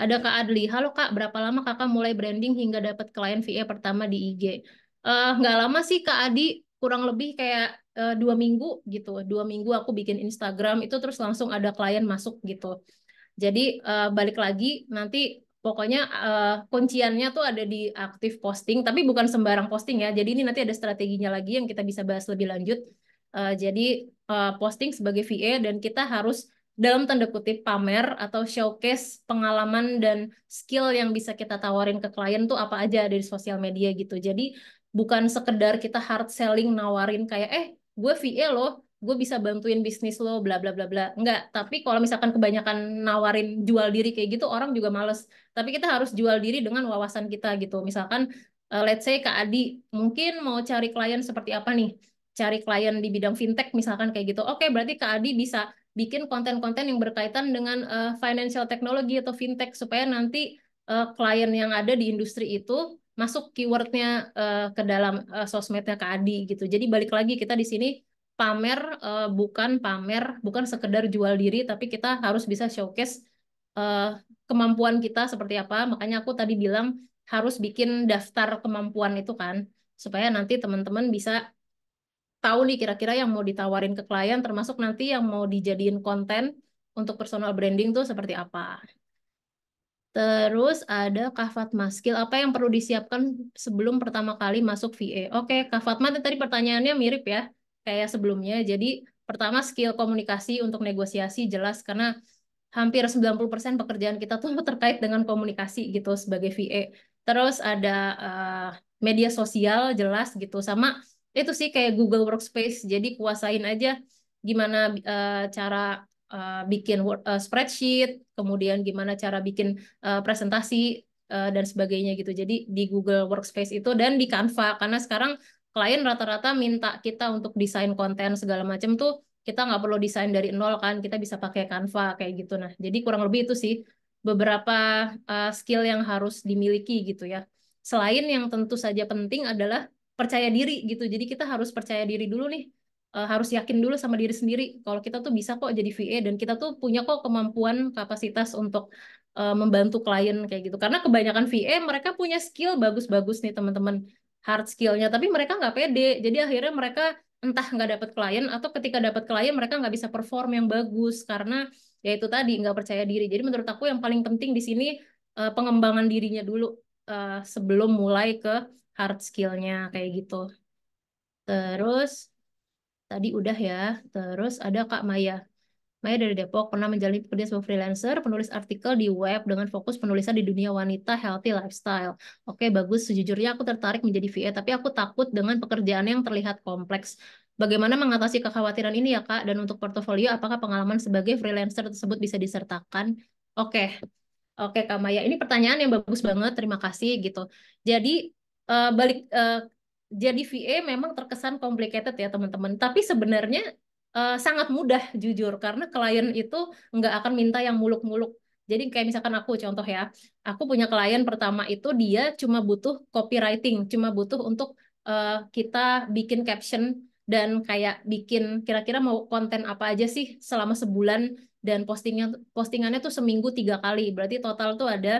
Ada Kak Adli, halo Kak, berapa lama kakak mulai branding hingga dapat klien VA pertama di IG? Uh, eh, nggak lama sih Kak Adi, kurang lebih kayak uh, dua minggu gitu. Dua minggu aku bikin Instagram, itu terus langsung ada klien masuk gitu. Jadi uh, balik lagi, nanti Pokoknya uh, kunciannya tuh ada di aktif posting, tapi bukan sembarang posting ya. Jadi ini nanti ada strateginya lagi yang kita bisa bahas lebih lanjut. Uh, jadi uh, posting sebagai VA dan kita harus dalam tanda kutip pamer atau showcase pengalaman dan skill yang bisa kita tawarin ke klien tuh apa aja dari sosial media gitu. Jadi bukan sekedar kita hard selling nawarin kayak eh gue VA loh gue bisa bantuin bisnis lo bla bla bla bla enggak tapi kalau misalkan kebanyakan nawarin jual diri kayak gitu orang juga males tapi kita harus jual diri dengan wawasan kita gitu misalkan uh, let's say Kak Adi mungkin mau cari klien seperti apa nih cari klien di bidang fintech misalkan kayak gitu oke okay, berarti Kak Adi bisa bikin konten-konten yang berkaitan dengan uh, financial technology atau fintech supaya nanti uh, klien yang ada di industri itu masuk keywordnya uh, ke dalam uh, sosmednya Kak Adi gitu jadi balik lagi kita di sini pamer uh, bukan pamer bukan sekedar jual diri tapi kita harus bisa showcase uh, kemampuan kita seperti apa makanya aku tadi bilang harus bikin daftar kemampuan itu kan supaya nanti teman-teman bisa tahu nih kira-kira yang mau ditawarin ke klien termasuk nanti yang mau dijadiin konten untuk personal branding tuh seperti apa Terus ada kafat maskil skill apa yang perlu disiapkan sebelum pertama kali masuk VA? Oke, kafat mati tadi pertanyaannya mirip ya kayak sebelumnya. Jadi pertama skill komunikasi untuk negosiasi jelas karena hampir 90% pekerjaan kita tuh terkait dengan komunikasi gitu sebagai VA. Terus ada uh, media sosial jelas gitu sama itu sih kayak Google Workspace. Jadi kuasain aja gimana uh, cara uh, bikin word, uh, spreadsheet, kemudian gimana cara bikin uh, presentasi dan sebagainya gitu. Jadi di Google Workspace itu dan di Canva karena sekarang klien rata-rata minta kita untuk desain konten segala macam tuh kita nggak perlu desain dari nol kan kita bisa pakai Canva kayak gitu nah jadi kurang lebih itu sih beberapa uh, skill yang harus dimiliki gitu ya selain yang tentu saja penting adalah percaya diri gitu jadi kita harus percaya diri dulu nih uh, harus yakin dulu sama diri sendiri kalau kita tuh bisa kok jadi VA dan kita tuh punya kok kemampuan kapasitas untuk uh, membantu klien kayak gitu karena kebanyakan VA mereka punya skill bagus-bagus nih teman-teman hard skillnya tapi mereka nggak pede jadi akhirnya mereka entah nggak dapat klien atau ketika dapat klien mereka nggak bisa perform yang bagus karena ya itu tadi nggak percaya diri jadi menurut aku yang paling penting di sini uh, pengembangan dirinya dulu uh, sebelum mulai ke hard skillnya kayak gitu terus tadi udah ya terus ada kak Maya Maya dari Depok pernah menjalani pekerjaan sebagai freelancer, penulis artikel di web dengan fokus penulisan di dunia wanita healthy lifestyle. Oke, bagus. Sejujurnya aku tertarik menjadi VA, tapi aku takut dengan pekerjaan yang terlihat kompleks. Bagaimana mengatasi kekhawatiran ini ya, Kak? Dan untuk portofolio, apakah pengalaman sebagai freelancer tersebut bisa disertakan? Oke. Oke, Kak Maya. Ini pertanyaan yang bagus banget. Terima kasih gitu. Jadi, uh, balik uh, jadi VA memang terkesan complicated ya, teman-teman. Tapi sebenarnya uh, sangat mudah jujur karena klien itu nggak akan minta yang muluk-muluk. Jadi kayak misalkan aku contoh ya, aku punya klien pertama itu dia cuma butuh copywriting, cuma butuh untuk uh, kita bikin caption dan kayak bikin kira-kira mau konten apa aja sih selama sebulan dan postingnya postingannya tuh seminggu tiga kali. Berarti total tuh ada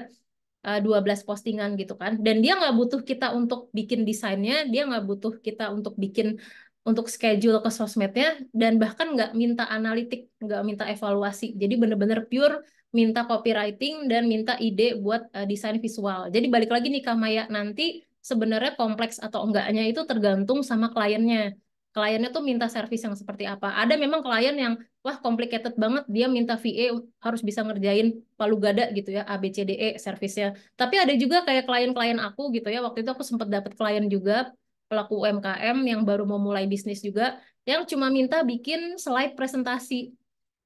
uh, eh, 12 postingan gitu kan. Dan dia nggak butuh kita untuk bikin desainnya, dia nggak butuh kita untuk bikin untuk schedule ke sosmednya dan bahkan nggak minta analitik, nggak minta evaluasi. Jadi bener-bener pure minta copywriting dan minta ide buat uh, desain visual. Jadi balik lagi nih Kamaya nanti sebenarnya kompleks atau enggaknya itu tergantung sama kliennya. Kliennya tuh minta service yang seperti apa. Ada memang klien yang wah complicated banget dia minta VA harus bisa ngerjain palu gada gitu ya ABCDE servicenya. Tapi ada juga kayak klien-klien aku gitu ya. Waktu itu aku sempat dapat klien juga pelaku UMKM yang baru mau mulai bisnis juga yang cuma minta bikin slide presentasi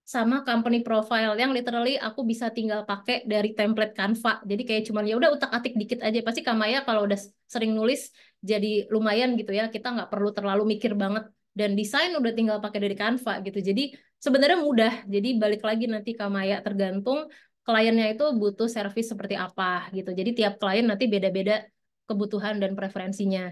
sama company profile yang literally aku bisa tinggal pakai dari template Canva. Jadi kayak cuman ya udah utak-atik dikit aja. Pasti Kamaya kalau udah sering nulis jadi lumayan gitu ya. Kita nggak perlu terlalu mikir banget dan desain udah tinggal pakai dari Canva gitu. Jadi sebenarnya mudah. Jadi balik lagi nanti Kamaya tergantung kliennya itu butuh service seperti apa gitu. Jadi tiap klien nanti beda-beda kebutuhan dan preferensinya.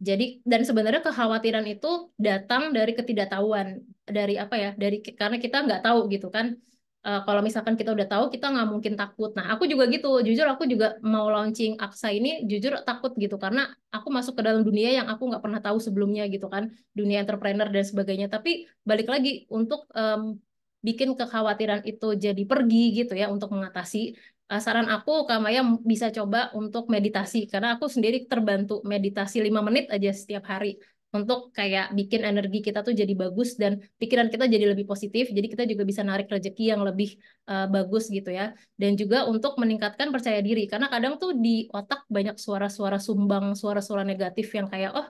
Jadi dan sebenarnya kekhawatiran itu datang dari ketidaktahuan dari apa ya dari karena kita nggak tahu gitu kan uh, kalau misalkan kita udah tahu kita nggak mungkin takut nah aku juga gitu jujur aku juga mau launching Aksa ini jujur takut gitu karena aku masuk ke dalam dunia yang aku nggak pernah tahu sebelumnya gitu kan dunia entrepreneur dan sebagainya tapi balik lagi untuk um, bikin kekhawatiran itu jadi pergi gitu ya untuk mengatasi Eh, saran aku Kak Maya bisa coba untuk meditasi karena aku sendiri terbantu meditasi lima menit aja setiap hari untuk kayak bikin energi kita tuh jadi bagus dan pikiran kita jadi lebih positif. Jadi kita juga bisa narik rezeki yang lebih uh, bagus gitu ya. Dan juga untuk meningkatkan percaya diri karena kadang tuh di otak banyak suara-suara sumbang, suara-suara negatif yang kayak oh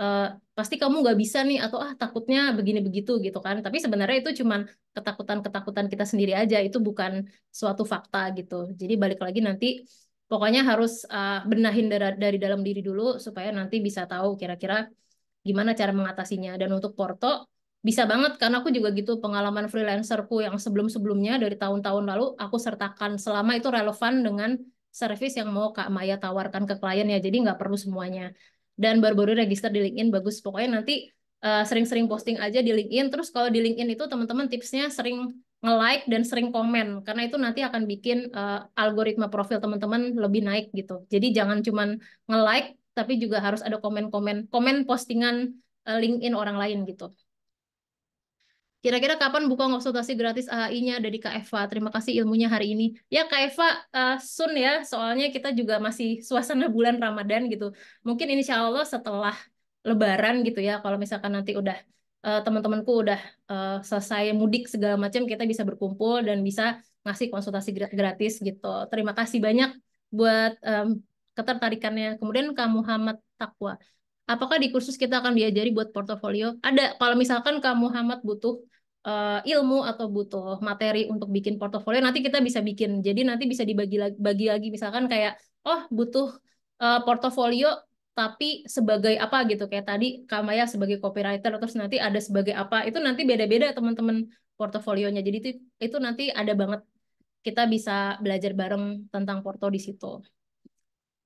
uh, pasti kamu nggak bisa nih atau ah takutnya begini begitu gitu kan tapi sebenarnya itu cuman ketakutan ketakutan kita sendiri aja itu bukan suatu fakta gitu jadi balik lagi nanti pokoknya harus uh, benahin dari, dari dalam diri dulu supaya nanti bisa tahu kira-kira gimana cara mengatasinya dan untuk Porto bisa banget karena aku juga gitu pengalaman freelancerku yang sebelum-sebelumnya dari tahun-tahun lalu aku sertakan selama itu relevan dengan service yang mau Kak Maya tawarkan ke kliennya jadi nggak perlu semuanya dan baru-baru register di LinkedIn bagus pokoknya nanti eh, sering-sering uh, posting aja di LinkedIn terus kalau di LinkedIn itu teman-teman tipsnya sering nge-like dan sering komen karena itu nanti akan bikin uh, algoritma profil teman-teman lebih naik gitu. Jadi jangan cuman nge-like tapi juga harus ada komen-komen, komen postingan uh, LinkedIn orang lain gitu. Kira-kira kapan buka konsultasi gratis AHI-nya dari Kak Eva? Terima kasih ilmunya hari ini. Ya Kak Eva, uh, soon ya, soalnya kita juga masih suasana bulan Ramadan gitu. Mungkin insya Allah setelah lebaran gitu ya, kalau misalkan nanti udah uh, teman-temanku udah uh, selesai mudik segala macam, kita bisa berkumpul dan bisa ngasih konsultasi gratis gitu. Terima kasih banyak buat um, ketertarikannya. Kemudian Kak Muhammad Takwa apakah di kursus kita akan diajari buat portofolio? Ada, kalau misalkan Kak Muhammad butuh uh, ilmu atau butuh materi untuk bikin portofolio nanti kita bisa bikin jadi nanti bisa dibagi lagi bagi lagi misalkan kayak oh butuh uh, portofolio tapi sebagai apa gitu kayak tadi Kamaya sebagai copywriter terus nanti ada sebagai apa itu nanti beda-beda teman-teman portofolionya jadi itu itu nanti ada banget kita bisa belajar bareng tentang porto di situ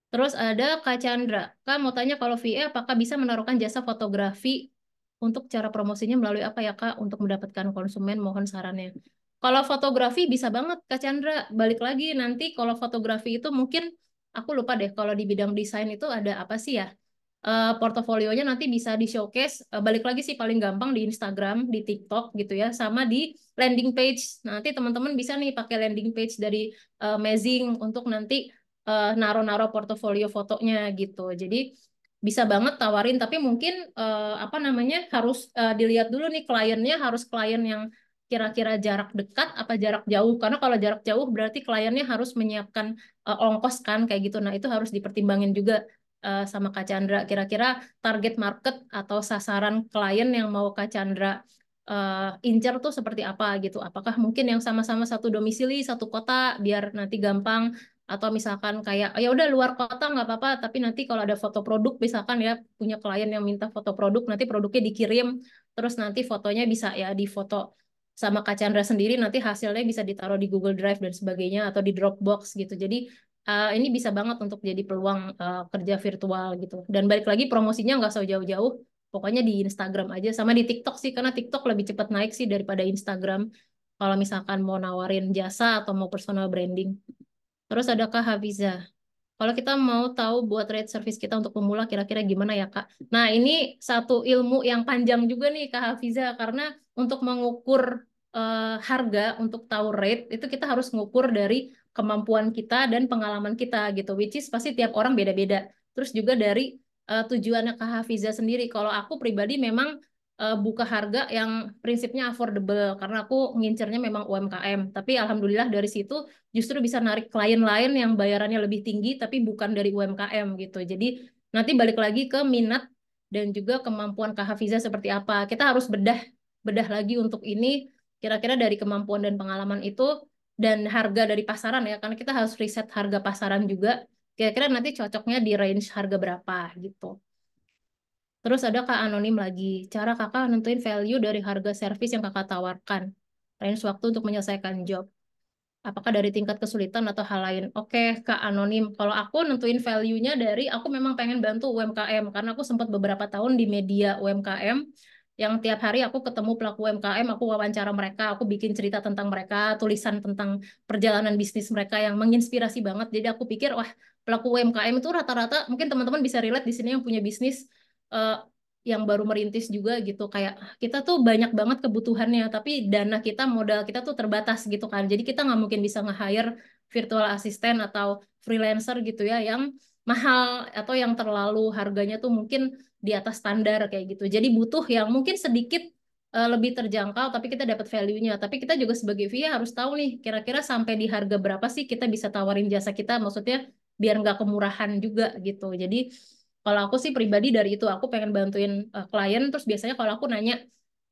terus ada Kak Chandra Kak mau tanya kalau VA apakah bisa menaruhkan jasa fotografi untuk cara promosinya melalui apa ya Kak untuk mendapatkan konsumen? Mohon sarannya. Kalau fotografi bisa banget Kak Chandra. Balik lagi nanti kalau fotografi itu mungkin aku lupa deh kalau di bidang desain itu ada apa sih ya? Eh, portofolionya nanti bisa di showcase eh, balik lagi sih paling gampang di Instagram, di TikTok gitu ya, sama di landing page. Nanti teman-teman bisa nih pakai landing page dari Amazing eh, untuk nanti naruh naro-naro portofolio fotonya gitu. Jadi bisa banget tawarin tapi mungkin uh, apa namanya harus uh, dilihat dulu nih kliennya harus klien yang kira-kira jarak dekat apa jarak jauh karena kalau jarak jauh berarti kliennya harus menyiapkan uh, ongkos kan kayak gitu nah itu harus dipertimbangin juga uh, sama Kak Chandra kira-kira target market atau sasaran klien yang mau Kak Chandra uh, incer tuh seperti apa gitu apakah mungkin yang sama-sama satu domisili satu kota biar nanti gampang atau misalkan kayak oh, ya udah luar kota nggak apa-apa tapi nanti kalau ada foto produk misalkan ya punya klien yang minta foto produk nanti produknya dikirim terus nanti fotonya bisa ya difoto sama Kak Chandra sendiri nanti hasilnya bisa ditaruh di Google Drive dan sebagainya atau di Dropbox gitu jadi uh, ini bisa banget untuk jadi peluang uh, kerja virtual gitu dan balik lagi promosinya nggak usah jauh-jauh pokoknya di Instagram aja sama di TikTok sih karena TikTok lebih cepat naik sih daripada Instagram kalau misalkan mau nawarin jasa atau mau personal branding Terus ada Kak Hafiza. Kalau kita mau tahu buat rate service kita untuk pemula kira-kira gimana ya Kak? Nah ini satu ilmu yang panjang juga nih Kak Hafiza karena untuk mengukur uh, harga untuk tahu rate itu kita harus mengukur dari kemampuan kita dan pengalaman kita gitu. Which is pasti tiap orang beda-beda. Terus juga dari uh, tujuannya Kak Hafiza sendiri. Kalau aku pribadi memang Eh, buka harga yang prinsipnya affordable karena aku ngincernya memang UMKM. Tapi alhamdulillah dari situ justru bisa narik klien lain yang bayarannya lebih tinggi tapi bukan dari UMKM gitu. Jadi nanti balik lagi ke minat dan juga kemampuan Kak Hafiza seperti apa. Kita harus bedah bedah lagi untuk ini kira-kira dari kemampuan dan pengalaman itu dan harga dari pasaran ya karena kita harus riset harga pasaran juga kira-kira nanti cocoknya di range harga berapa gitu. Terus ada Kak Anonim lagi, cara kakak nentuin value dari harga servis yang kakak tawarkan, range waktu untuk menyelesaikan job. Apakah dari tingkat kesulitan atau hal lain? Oke, Kak Anonim, kalau aku nentuin value-nya dari, aku memang pengen bantu UMKM, karena aku sempat beberapa tahun di media UMKM, yang tiap hari aku ketemu pelaku UMKM, aku wawancara mereka, aku bikin cerita tentang mereka, tulisan tentang perjalanan bisnis mereka yang menginspirasi banget. Jadi aku pikir, wah, pelaku UMKM itu rata-rata, mungkin teman-teman bisa relate di sini yang punya bisnis, uh, yang baru merintis juga gitu kayak kita tuh banyak banget kebutuhannya tapi dana kita modal kita tuh terbatas gitu kan jadi kita nggak mungkin bisa nge-hire virtual assistant atau freelancer gitu ya yang mahal atau yang terlalu harganya tuh mungkin di atas standar kayak gitu jadi butuh yang mungkin sedikit uh, lebih terjangkau tapi kita dapat value-nya tapi kita juga sebagai VIA harus tahu nih kira-kira sampai di harga berapa sih kita bisa tawarin jasa kita maksudnya biar nggak kemurahan juga gitu jadi kalau aku sih pribadi dari itu aku pengen bantuin uh, klien terus biasanya kalau aku nanya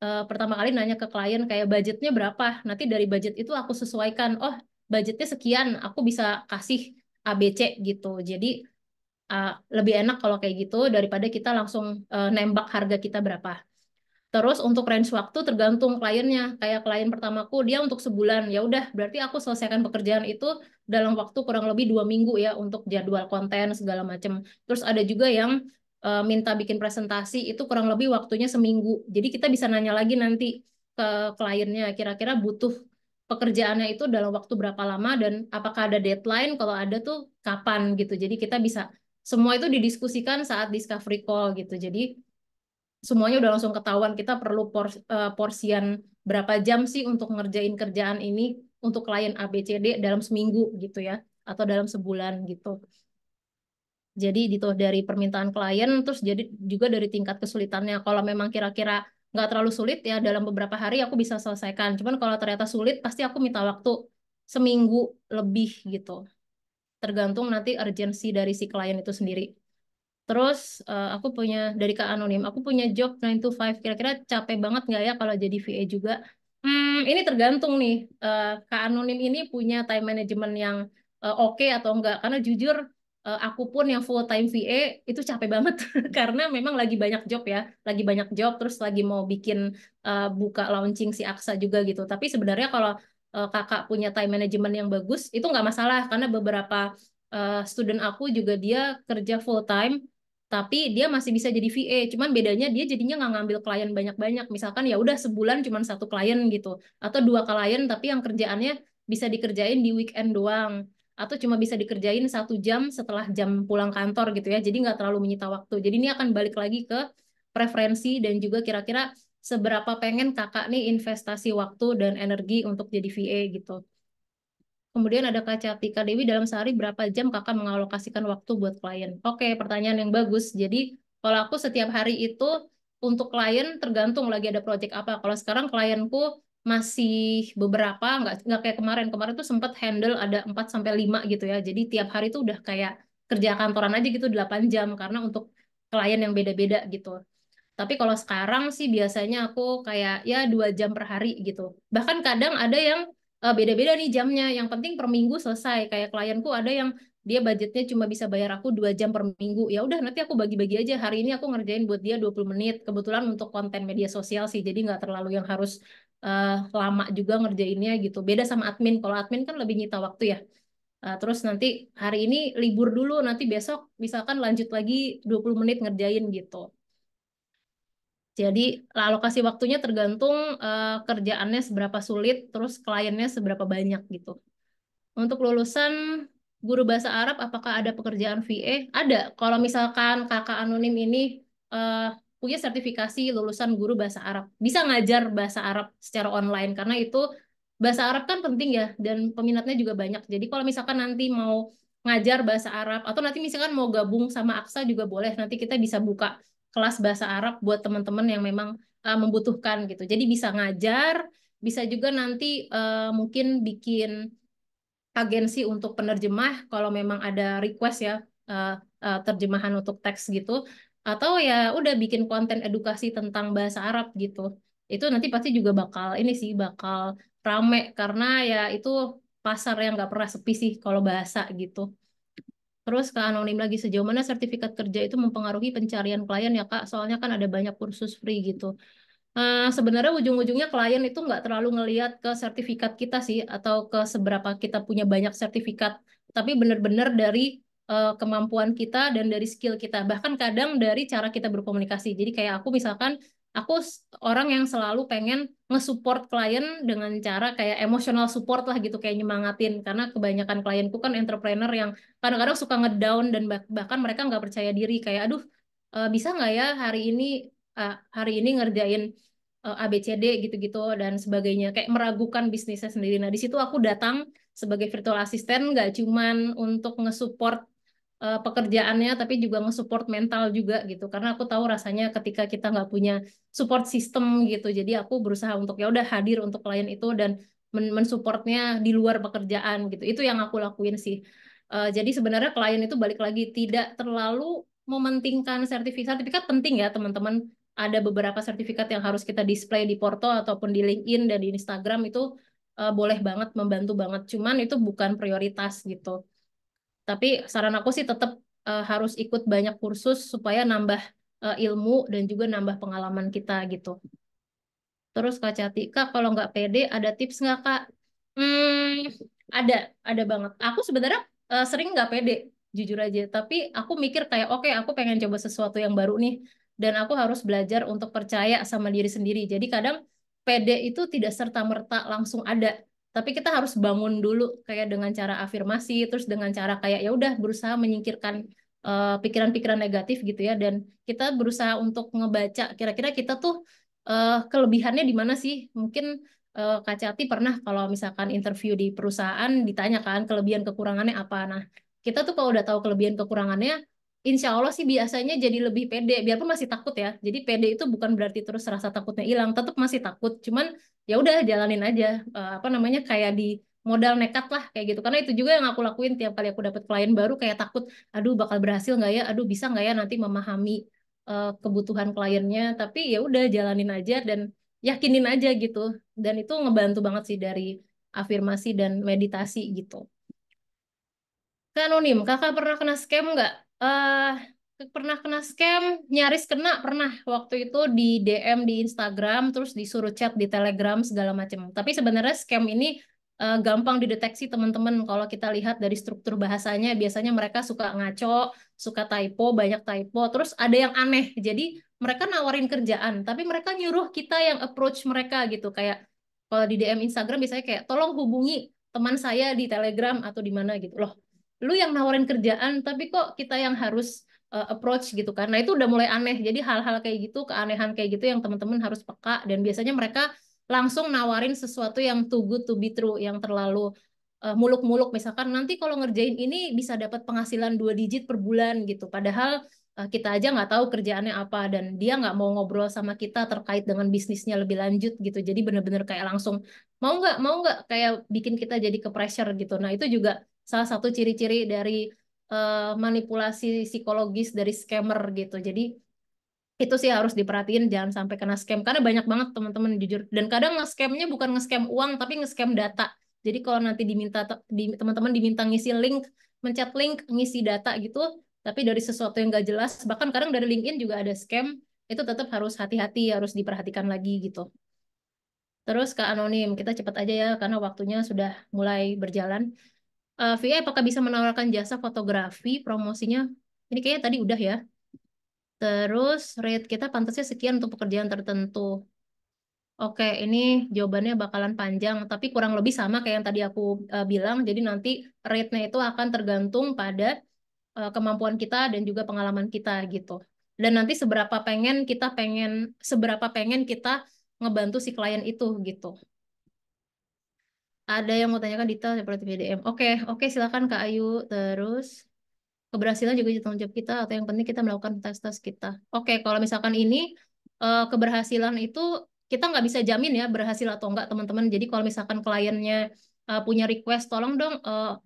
uh, pertama kali nanya ke klien kayak budgetnya berapa. Nanti dari budget itu aku sesuaikan. Oh, budgetnya sekian, aku bisa kasih ABC gitu. Jadi uh, lebih enak kalau kayak gitu daripada kita langsung uh, nembak harga kita berapa. Terus untuk range waktu tergantung kliennya. Kayak klien pertamaku dia untuk sebulan. Ya udah, berarti aku selesaikan pekerjaan itu dalam waktu kurang lebih dua minggu ya untuk jadwal konten segala macam. Terus ada juga yang uh, minta bikin presentasi itu kurang lebih waktunya seminggu. Jadi kita bisa nanya lagi nanti ke kliennya kira-kira butuh pekerjaannya itu dalam waktu berapa lama dan apakah ada deadline kalau ada tuh kapan gitu. Jadi kita bisa semua itu didiskusikan saat discovery call gitu. Jadi semuanya udah langsung ketahuan kita perlu porsi uh, eh, porsian berapa jam sih untuk ngerjain kerjaan ini untuk klien ABCD dalam seminggu gitu ya atau dalam sebulan gitu. Jadi itu dari permintaan klien terus jadi juga dari tingkat kesulitannya. Kalau memang kira-kira nggak terlalu sulit ya dalam beberapa hari aku bisa selesaikan. Cuman kalau ternyata sulit pasti aku minta waktu seminggu lebih gitu. Tergantung nanti urgensi dari si klien itu sendiri. Terus uh, aku punya dari Kak Anonim, aku punya job 9 to 5. Kira-kira capek banget nggak ya kalau jadi VA juga? Hmm, ini tergantung nih. Uh, Kak Anonim ini punya time management yang uh, oke okay atau enggak. Karena jujur uh, aku pun yang full time VA itu capek banget karena memang lagi banyak job ya. Lagi banyak job terus lagi mau bikin uh, buka launching si Aksa juga gitu. Tapi sebenarnya kalau uh, kakak punya time management yang bagus itu nggak masalah karena beberapa Uh, student aku juga dia kerja full time tapi dia masih bisa jadi VA. Cuman bedanya dia jadinya nggak ngambil klien banyak-banyak. Misalkan ya udah sebulan cuman satu klien gitu, atau dua klien tapi yang kerjaannya bisa dikerjain di weekend doang, atau cuma bisa dikerjain satu jam setelah jam pulang kantor gitu ya. Jadi nggak terlalu menyita waktu. Jadi ini akan balik lagi ke preferensi dan juga kira-kira seberapa pengen kakak nih investasi waktu dan energi untuk jadi VA gitu. Kemudian ada kaca Cafika Dewi, dalam sehari berapa jam kakak mengalokasikan waktu buat klien? Oke, pertanyaan yang bagus. Jadi kalau aku setiap hari itu untuk klien tergantung lagi ada project apa. Kalau sekarang klienku masih beberapa, nggak, nggak kayak kemarin. Kemarin tuh sempat handle ada 4 lima gitu ya. Jadi tiap hari tuh udah kayak kerja kantoran aja gitu 8 jam. Karena untuk klien yang beda-beda gitu. Tapi kalau sekarang sih biasanya aku kayak ya dua jam per hari gitu. Bahkan kadang ada yang Eh, beda-beda nih jamnya. Yang penting per minggu selesai. Kayak klienku ada yang dia budgetnya cuma bisa bayar aku dua jam per minggu. Ya udah nanti aku bagi-bagi aja. Hari ini aku ngerjain buat dia 20 menit. Kebetulan untuk konten media sosial sih. Jadi nggak terlalu yang harus uh, lama juga ngerjainnya gitu. Beda sama admin. Kalau admin kan lebih nyita waktu ya. Uh, terus nanti hari ini libur dulu, nanti besok misalkan lanjut lagi 20 menit ngerjain gitu. Jadi alokasi waktunya tergantung uh, kerjaannya seberapa sulit, terus kliennya seberapa banyak gitu. Untuk lulusan guru bahasa Arab, apakah ada pekerjaan VA? Ada. Kalau misalkan kakak anonim ini uh, punya sertifikasi lulusan guru bahasa Arab, bisa ngajar bahasa Arab secara online karena itu bahasa Arab kan penting ya dan peminatnya juga banyak. Jadi kalau misalkan nanti mau ngajar bahasa Arab atau nanti misalkan mau gabung sama Aksa juga boleh. Nanti kita bisa buka kelas bahasa Arab buat teman-teman yang memang uh, membutuhkan gitu. Jadi bisa ngajar, bisa juga nanti uh, mungkin bikin agensi untuk penerjemah kalau memang ada request ya uh, uh, terjemahan untuk teks gitu atau ya udah bikin konten edukasi tentang bahasa Arab gitu. Itu nanti pasti juga bakal ini sih bakal rame karena ya itu pasar yang nggak pernah sepi sih kalau bahasa gitu. Terus Kak Anonim lagi, sejauh mana sertifikat kerja itu mempengaruhi pencarian klien ya Kak? Soalnya kan ada banyak kursus free gitu. Uh, sebenarnya ujung-ujungnya klien itu nggak terlalu ngeliat ke sertifikat kita sih, atau ke seberapa kita punya banyak sertifikat. Tapi benar-benar dari uh, kemampuan kita dan dari skill kita. Bahkan kadang dari cara kita berkomunikasi. Jadi kayak aku misalkan aku orang yang selalu pengen nge-support klien dengan cara kayak emosional support lah gitu kayak nyemangatin karena kebanyakan klienku kan entrepreneur yang kadang-kadang suka ngedown dan bahkan mereka nggak percaya diri kayak aduh e, bisa nggak ya hari ini e, hari ini ngerjain e, ABCD gitu-gitu dan sebagainya kayak meragukan bisnisnya sendiri nah di situ aku datang sebagai virtual assistant nggak cuman untuk nge-support uh, pekerjaannya tapi juga nge-support mental juga gitu karena aku tahu rasanya ketika kita nggak punya support system gitu jadi aku berusaha untuk ya udah hadir untuk klien itu dan mensupportnya di luar pekerjaan gitu itu yang aku lakuin sih uh, jadi sebenarnya klien itu balik lagi tidak terlalu mementingkan sertifikat sertifikat penting ya teman-teman ada beberapa sertifikat yang harus kita display di Porto ataupun di LinkedIn dan di Instagram itu uh, boleh banget membantu banget cuman itu bukan prioritas gitu tapi saran aku sih tetap uh, eh, harus ikut banyak kursus supaya nambah uh, ilmu dan juga nambah pengalaman kita gitu. Terus Kak Cati, Kak kalau nggak pede ada tips nggak Kak? Hmm, ada, ada banget. Aku sebenarnya uh, sering nggak pede, jujur aja. Tapi aku mikir kayak, oke okay, aku pengen coba sesuatu yang baru nih. Dan aku harus belajar untuk percaya sama diri sendiri. Jadi kadang pede itu tidak serta-merta langsung ada tapi kita harus bangun dulu kayak dengan cara afirmasi terus dengan cara kayak ya udah berusaha menyingkirkan eh, pikiran-pikiran uh, negatif gitu ya dan kita berusaha untuk ngebaca kira-kira kita tuh uh, kelebihannya di mana sih mungkin uh, Kak Cati pernah kalau misalkan interview di perusahaan ditanyakan kelebihan kekurangannya apa nah kita tuh kalau udah tahu kelebihan kekurangannya insya Allah sih biasanya jadi lebih pede, biarpun masih takut ya. Jadi pede itu bukan berarti terus rasa takutnya hilang, tetap masih takut. Cuman ya udah jalanin aja, eh, apa namanya kayak di modal nekat lah kayak gitu karena itu juga yang aku lakuin tiap kali aku dapat klien baru kayak takut aduh bakal berhasil nggak ya aduh bisa nggak ya nanti memahami eh, kebutuhan kliennya tapi ya udah jalanin aja dan yakinin aja gitu dan itu ngebantu banget sih dari afirmasi dan meditasi gitu Kanonim, kakak pernah kena scam nggak? uh, pernah kena scam, nyaris kena pernah waktu itu di DM di Instagram, terus disuruh chat di Telegram segala macam. Tapi sebenarnya scam ini uh, gampang dideteksi teman-teman kalau kita lihat dari struktur bahasanya, biasanya mereka suka ngaco, suka typo, banyak typo, terus ada yang aneh. Jadi mereka nawarin kerjaan, tapi mereka nyuruh kita yang approach mereka gitu kayak kalau di DM Instagram biasanya kayak tolong hubungi teman saya di Telegram atau di mana gitu. Loh, lu yang nawarin kerjaan tapi kok kita yang harus uh, approach gitu kan nah itu udah mulai aneh jadi hal-hal kayak gitu keanehan kayak gitu yang teman-teman harus peka dan biasanya mereka langsung nawarin sesuatu yang too good to be true yang terlalu eh, muluk-muluk uh, misalkan nanti kalau ngerjain ini bisa dapat penghasilan dua digit per bulan gitu padahal uh, kita aja nggak tahu kerjaannya apa dan dia nggak mau ngobrol sama kita terkait dengan bisnisnya lebih lanjut gitu jadi bener-bener kayak langsung mau nggak mau nggak kayak bikin kita jadi ke pressure gitu nah itu juga salah satu ciri-ciri dari uh, manipulasi psikologis dari scammer gitu. Jadi itu sih harus diperhatiin jangan sampai kena scam karena banyak banget teman-teman jujur dan kadang nge-scamnya bukan nge-scam uang tapi nge-scam data. Jadi kalau nanti diminta teman-teman diminta ngisi link, mencet link, ngisi data gitu, tapi dari sesuatu yang gak jelas, bahkan kadang dari LinkedIn juga ada scam, itu tetap harus hati-hati, harus diperhatikan lagi gitu. Terus ke Anonim, kita cepat aja ya karena waktunya sudah mulai berjalan. Uh, apakah bisa menawarkan jasa fotografi promosinya? Ini kayaknya tadi udah ya. Terus rate kita pantasnya sekian untuk pekerjaan tertentu. Oke, ini jawabannya bakalan panjang, tapi kurang lebih sama kayak yang tadi aku uh, bilang. Jadi nanti rate-nya itu akan tergantung pada uh, kemampuan kita dan juga pengalaman kita gitu. Dan nanti seberapa pengen kita pengen seberapa pengen kita ngebantu si klien itu gitu. Ada yang mau tanyakan detail seperti BDM. Oke, okay, oke okay, silakan Kak Ayu. Terus keberhasilan juga tanggung jawab kita atau yang penting kita melakukan tes-tes kita. Oke, okay, kalau misalkan ini eh, keberhasilan itu kita nggak bisa jamin ya berhasil atau enggak teman-teman. Jadi kalau misalkan kliennya eh, punya request tolong dong uh,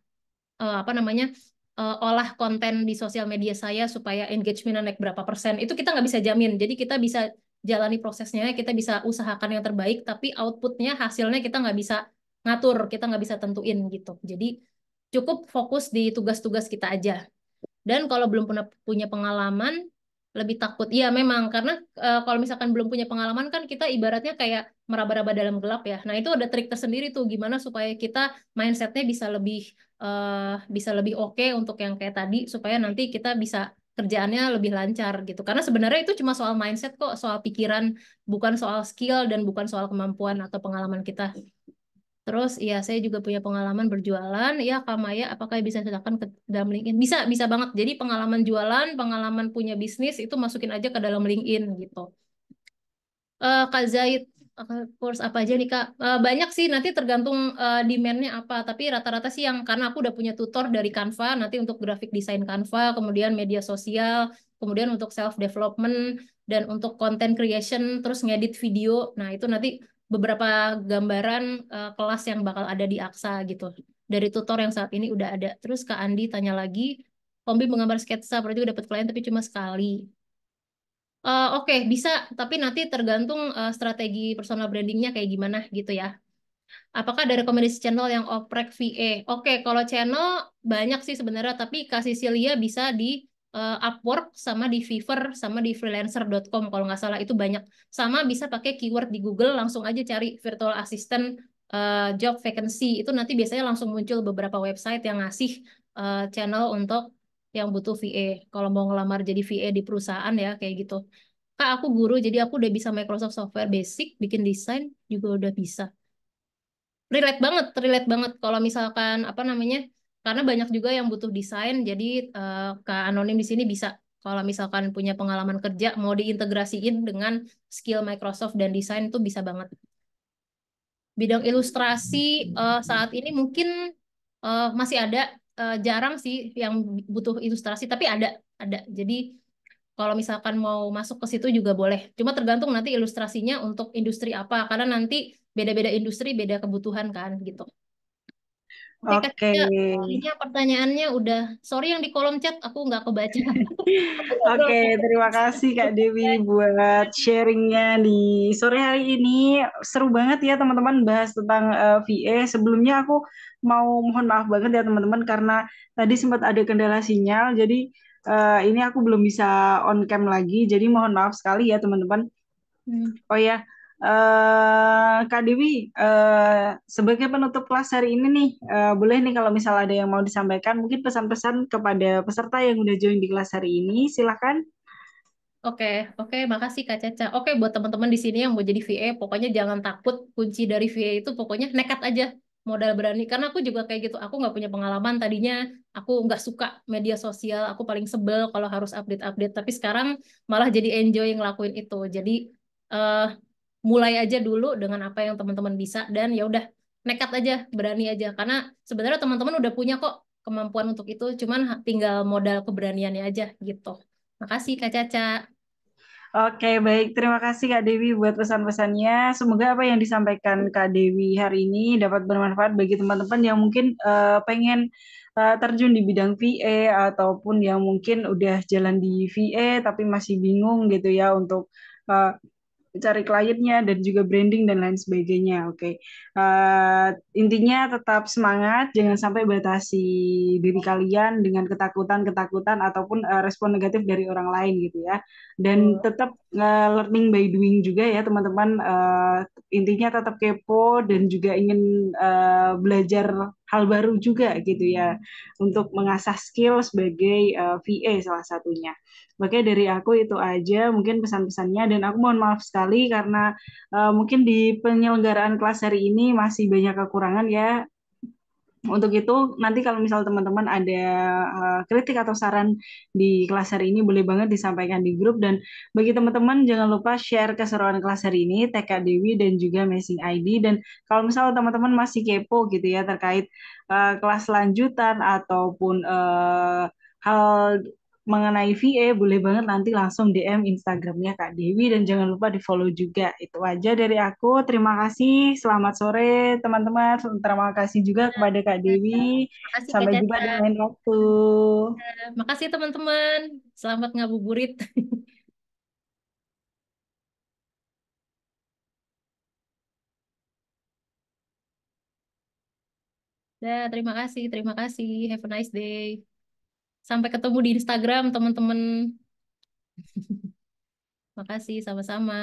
apa namanya uh, olah konten di sosial media saya supaya engagement naik berapa persen itu kita nggak bisa jamin jadi kita bisa jalani prosesnya ya, kita bisa usahakan yang terbaik tapi outputnya hasilnya kita nggak bisa ngatur, kita nggak bisa tentuin gitu. Jadi cukup fokus di tugas-tugas kita aja. Dan kalau belum pernah punya pengalaman, lebih takut. Iya memang karena e, kalau misalkan belum punya pengalaman kan kita ibaratnya kayak meraba-raba dalam gelap ya. Nah itu ada trik tersendiri tuh gimana supaya kita mindsetnya bisa lebih e, bisa lebih oke okay untuk yang kayak tadi supaya nanti kita bisa kerjaannya lebih lancar gitu. Karena sebenarnya itu cuma soal mindset kok, soal pikiran, bukan soal skill dan bukan soal kemampuan atau pengalaman kita. Terus ya saya juga punya pengalaman berjualan. Ya Kak Maya, apakah bisa ceritakan ke dalam LinkedIn? Bisa, bisa banget. Jadi pengalaman jualan, pengalaman punya bisnis itu masukin aja ke dalam LinkedIn gitu. Uh, Kak Zaid, course eh, apa aja nih Kak? Uh, banyak sih nanti tergantung uh, demand-nya apa, tapi rata-rata sih yang karena aku udah punya tutor dari Canva nanti untuk grafik desain Canva, kemudian media sosial, kemudian untuk self development dan untuk content creation terus ngedit video. Nah, itu nanti beberapa gambaran uh, kelas yang bakal ada di Aksa gitu. Dari tutor yang saat ini udah ada. Terus Kak Andi tanya lagi, Kombi menggambar sketsa, berarti udah dapat klien tapi cuma sekali. Uh, Oke, okay, bisa. Tapi nanti tergantung uh, strategi personal brandingnya kayak gimana gitu ya. Apakah ada rekomendasi channel yang oprek VA? Oke, okay, kalau channel banyak sih sebenarnya, tapi Kak Cecilia bisa di uh, Upwork sama di Fiverr sama di freelancer.com kalau nggak salah itu banyak. Sama bisa pakai keyword di Google langsung aja cari virtual assistant uh, job vacancy itu nanti biasanya langsung muncul beberapa website yang ngasih uh, channel untuk yang butuh VA. Kalau mau ngelamar jadi VA di perusahaan ya kayak gitu. Kak, aku guru jadi aku udah bisa Microsoft Software Basic, bikin desain juga udah bisa relate banget, relate banget kalau misalkan apa namanya karena banyak juga yang butuh desain, jadi uh, Kak Anonim di sini bisa kalau misalkan punya pengalaman kerja mau diintegrasiin dengan skill Microsoft dan desain itu bisa banget. Bidang ilustrasi uh, saat ini mungkin uh, masih ada uh, jarang sih yang butuh ilustrasi tapi ada ada. Jadi kalau misalkan mau masuk ke situ juga boleh. Cuma tergantung nanti ilustrasinya untuk industri apa karena nanti beda-beda industri beda kebutuhan kan gitu. Kan Oke. Okay. Ketiga, pertanyaannya udah sorry yang di kolom chat aku nggak kebaca. Oke, okay, terima kasih Kak Dewi buat sharingnya di sore hari ini. Seru banget ya teman-teman bahas tentang uh, eh, VA. Sebelumnya aku mau mohon maaf banget ya teman-teman karena tadi sempat ada kendala sinyal. Jadi uh, ini aku belum bisa on cam lagi. Jadi mohon maaf sekali ya teman-teman. Hmm. Oh ya. Uh, Kak Dewi, uh, sebagai penutup kelas hari ini nih, uh, boleh nih kalau misalnya ada yang mau disampaikan, mungkin pesan-pesan kepada peserta yang udah join di kelas hari ini, silahkan. Oke, okay, oke, okay, makasih Kak Caca. Oke, okay, buat teman-teman di sini yang mau jadi VA, pokoknya jangan takut kunci dari VA itu pokoknya nekat aja, modal berani. Karena aku juga kayak gitu, aku nggak punya pengalaman tadinya, aku nggak suka media sosial, aku paling sebel kalau harus update-update, tapi sekarang malah jadi enjoy ngelakuin itu. Jadi, uh, mulai aja dulu dengan apa yang teman-teman bisa dan ya udah nekat aja berani aja karena sebenarnya teman-teman udah punya kok kemampuan untuk itu cuman tinggal modal keberaniannya aja gitu makasih kak Caca Oke, baik. Terima kasih Kak Dewi buat pesan-pesannya. Semoga apa yang disampaikan Kak Dewi hari ini dapat bermanfaat bagi teman-teman yang mungkin uh, pengen uh, terjun di bidang VA ataupun yang mungkin udah jalan di VA tapi masih bingung gitu ya untuk uh, cari kliennya dan juga branding dan lain sebagainya. Oke, okay. uh, eh, intinya tetap semangat, jangan sampai batasi diri kalian dengan ketakutan-ketakutan ataupun uh, respon negatif dari orang lain gitu ya. Dan tetap Eh, learning by doing juga ya teman-teman. Uh, intinya tetap kepo dan juga ingin uh, belajar hal baru juga gitu ya untuk mengasah skill sebagai uh, VA salah satunya. Oke dari aku itu aja mungkin pesan-pesannya dan aku mohon maaf sekali karena uh, mungkin di penyelenggaraan kelas hari ini masih banyak kekurangan ya untuk itu nanti kalau misal teman-teman ada uh, kritik atau saran di kelas hari ini boleh banget disampaikan di grup dan bagi teman-teman jangan lupa share keseruan kelas hari ini TK Dewi dan juga Messing ID dan kalau misal teman-teman masih kepo gitu ya terkait uh, kelas lanjutan ataupun uh, hal mengenai VA boleh banget nanti langsung DM Instagramnya Kak Dewi dan jangan lupa di follow juga itu aja dari aku terima kasih selamat sore teman-teman terima kasih juga kepada Kak Dewi kasih, sampai jumpa di lain waktu iya, makasih teman-teman selamat ngabuburit Ya, terima kasih, terima kasih. Have a nice day. Sampai ketemu di Instagram, teman-teman. Makasih, sama-sama.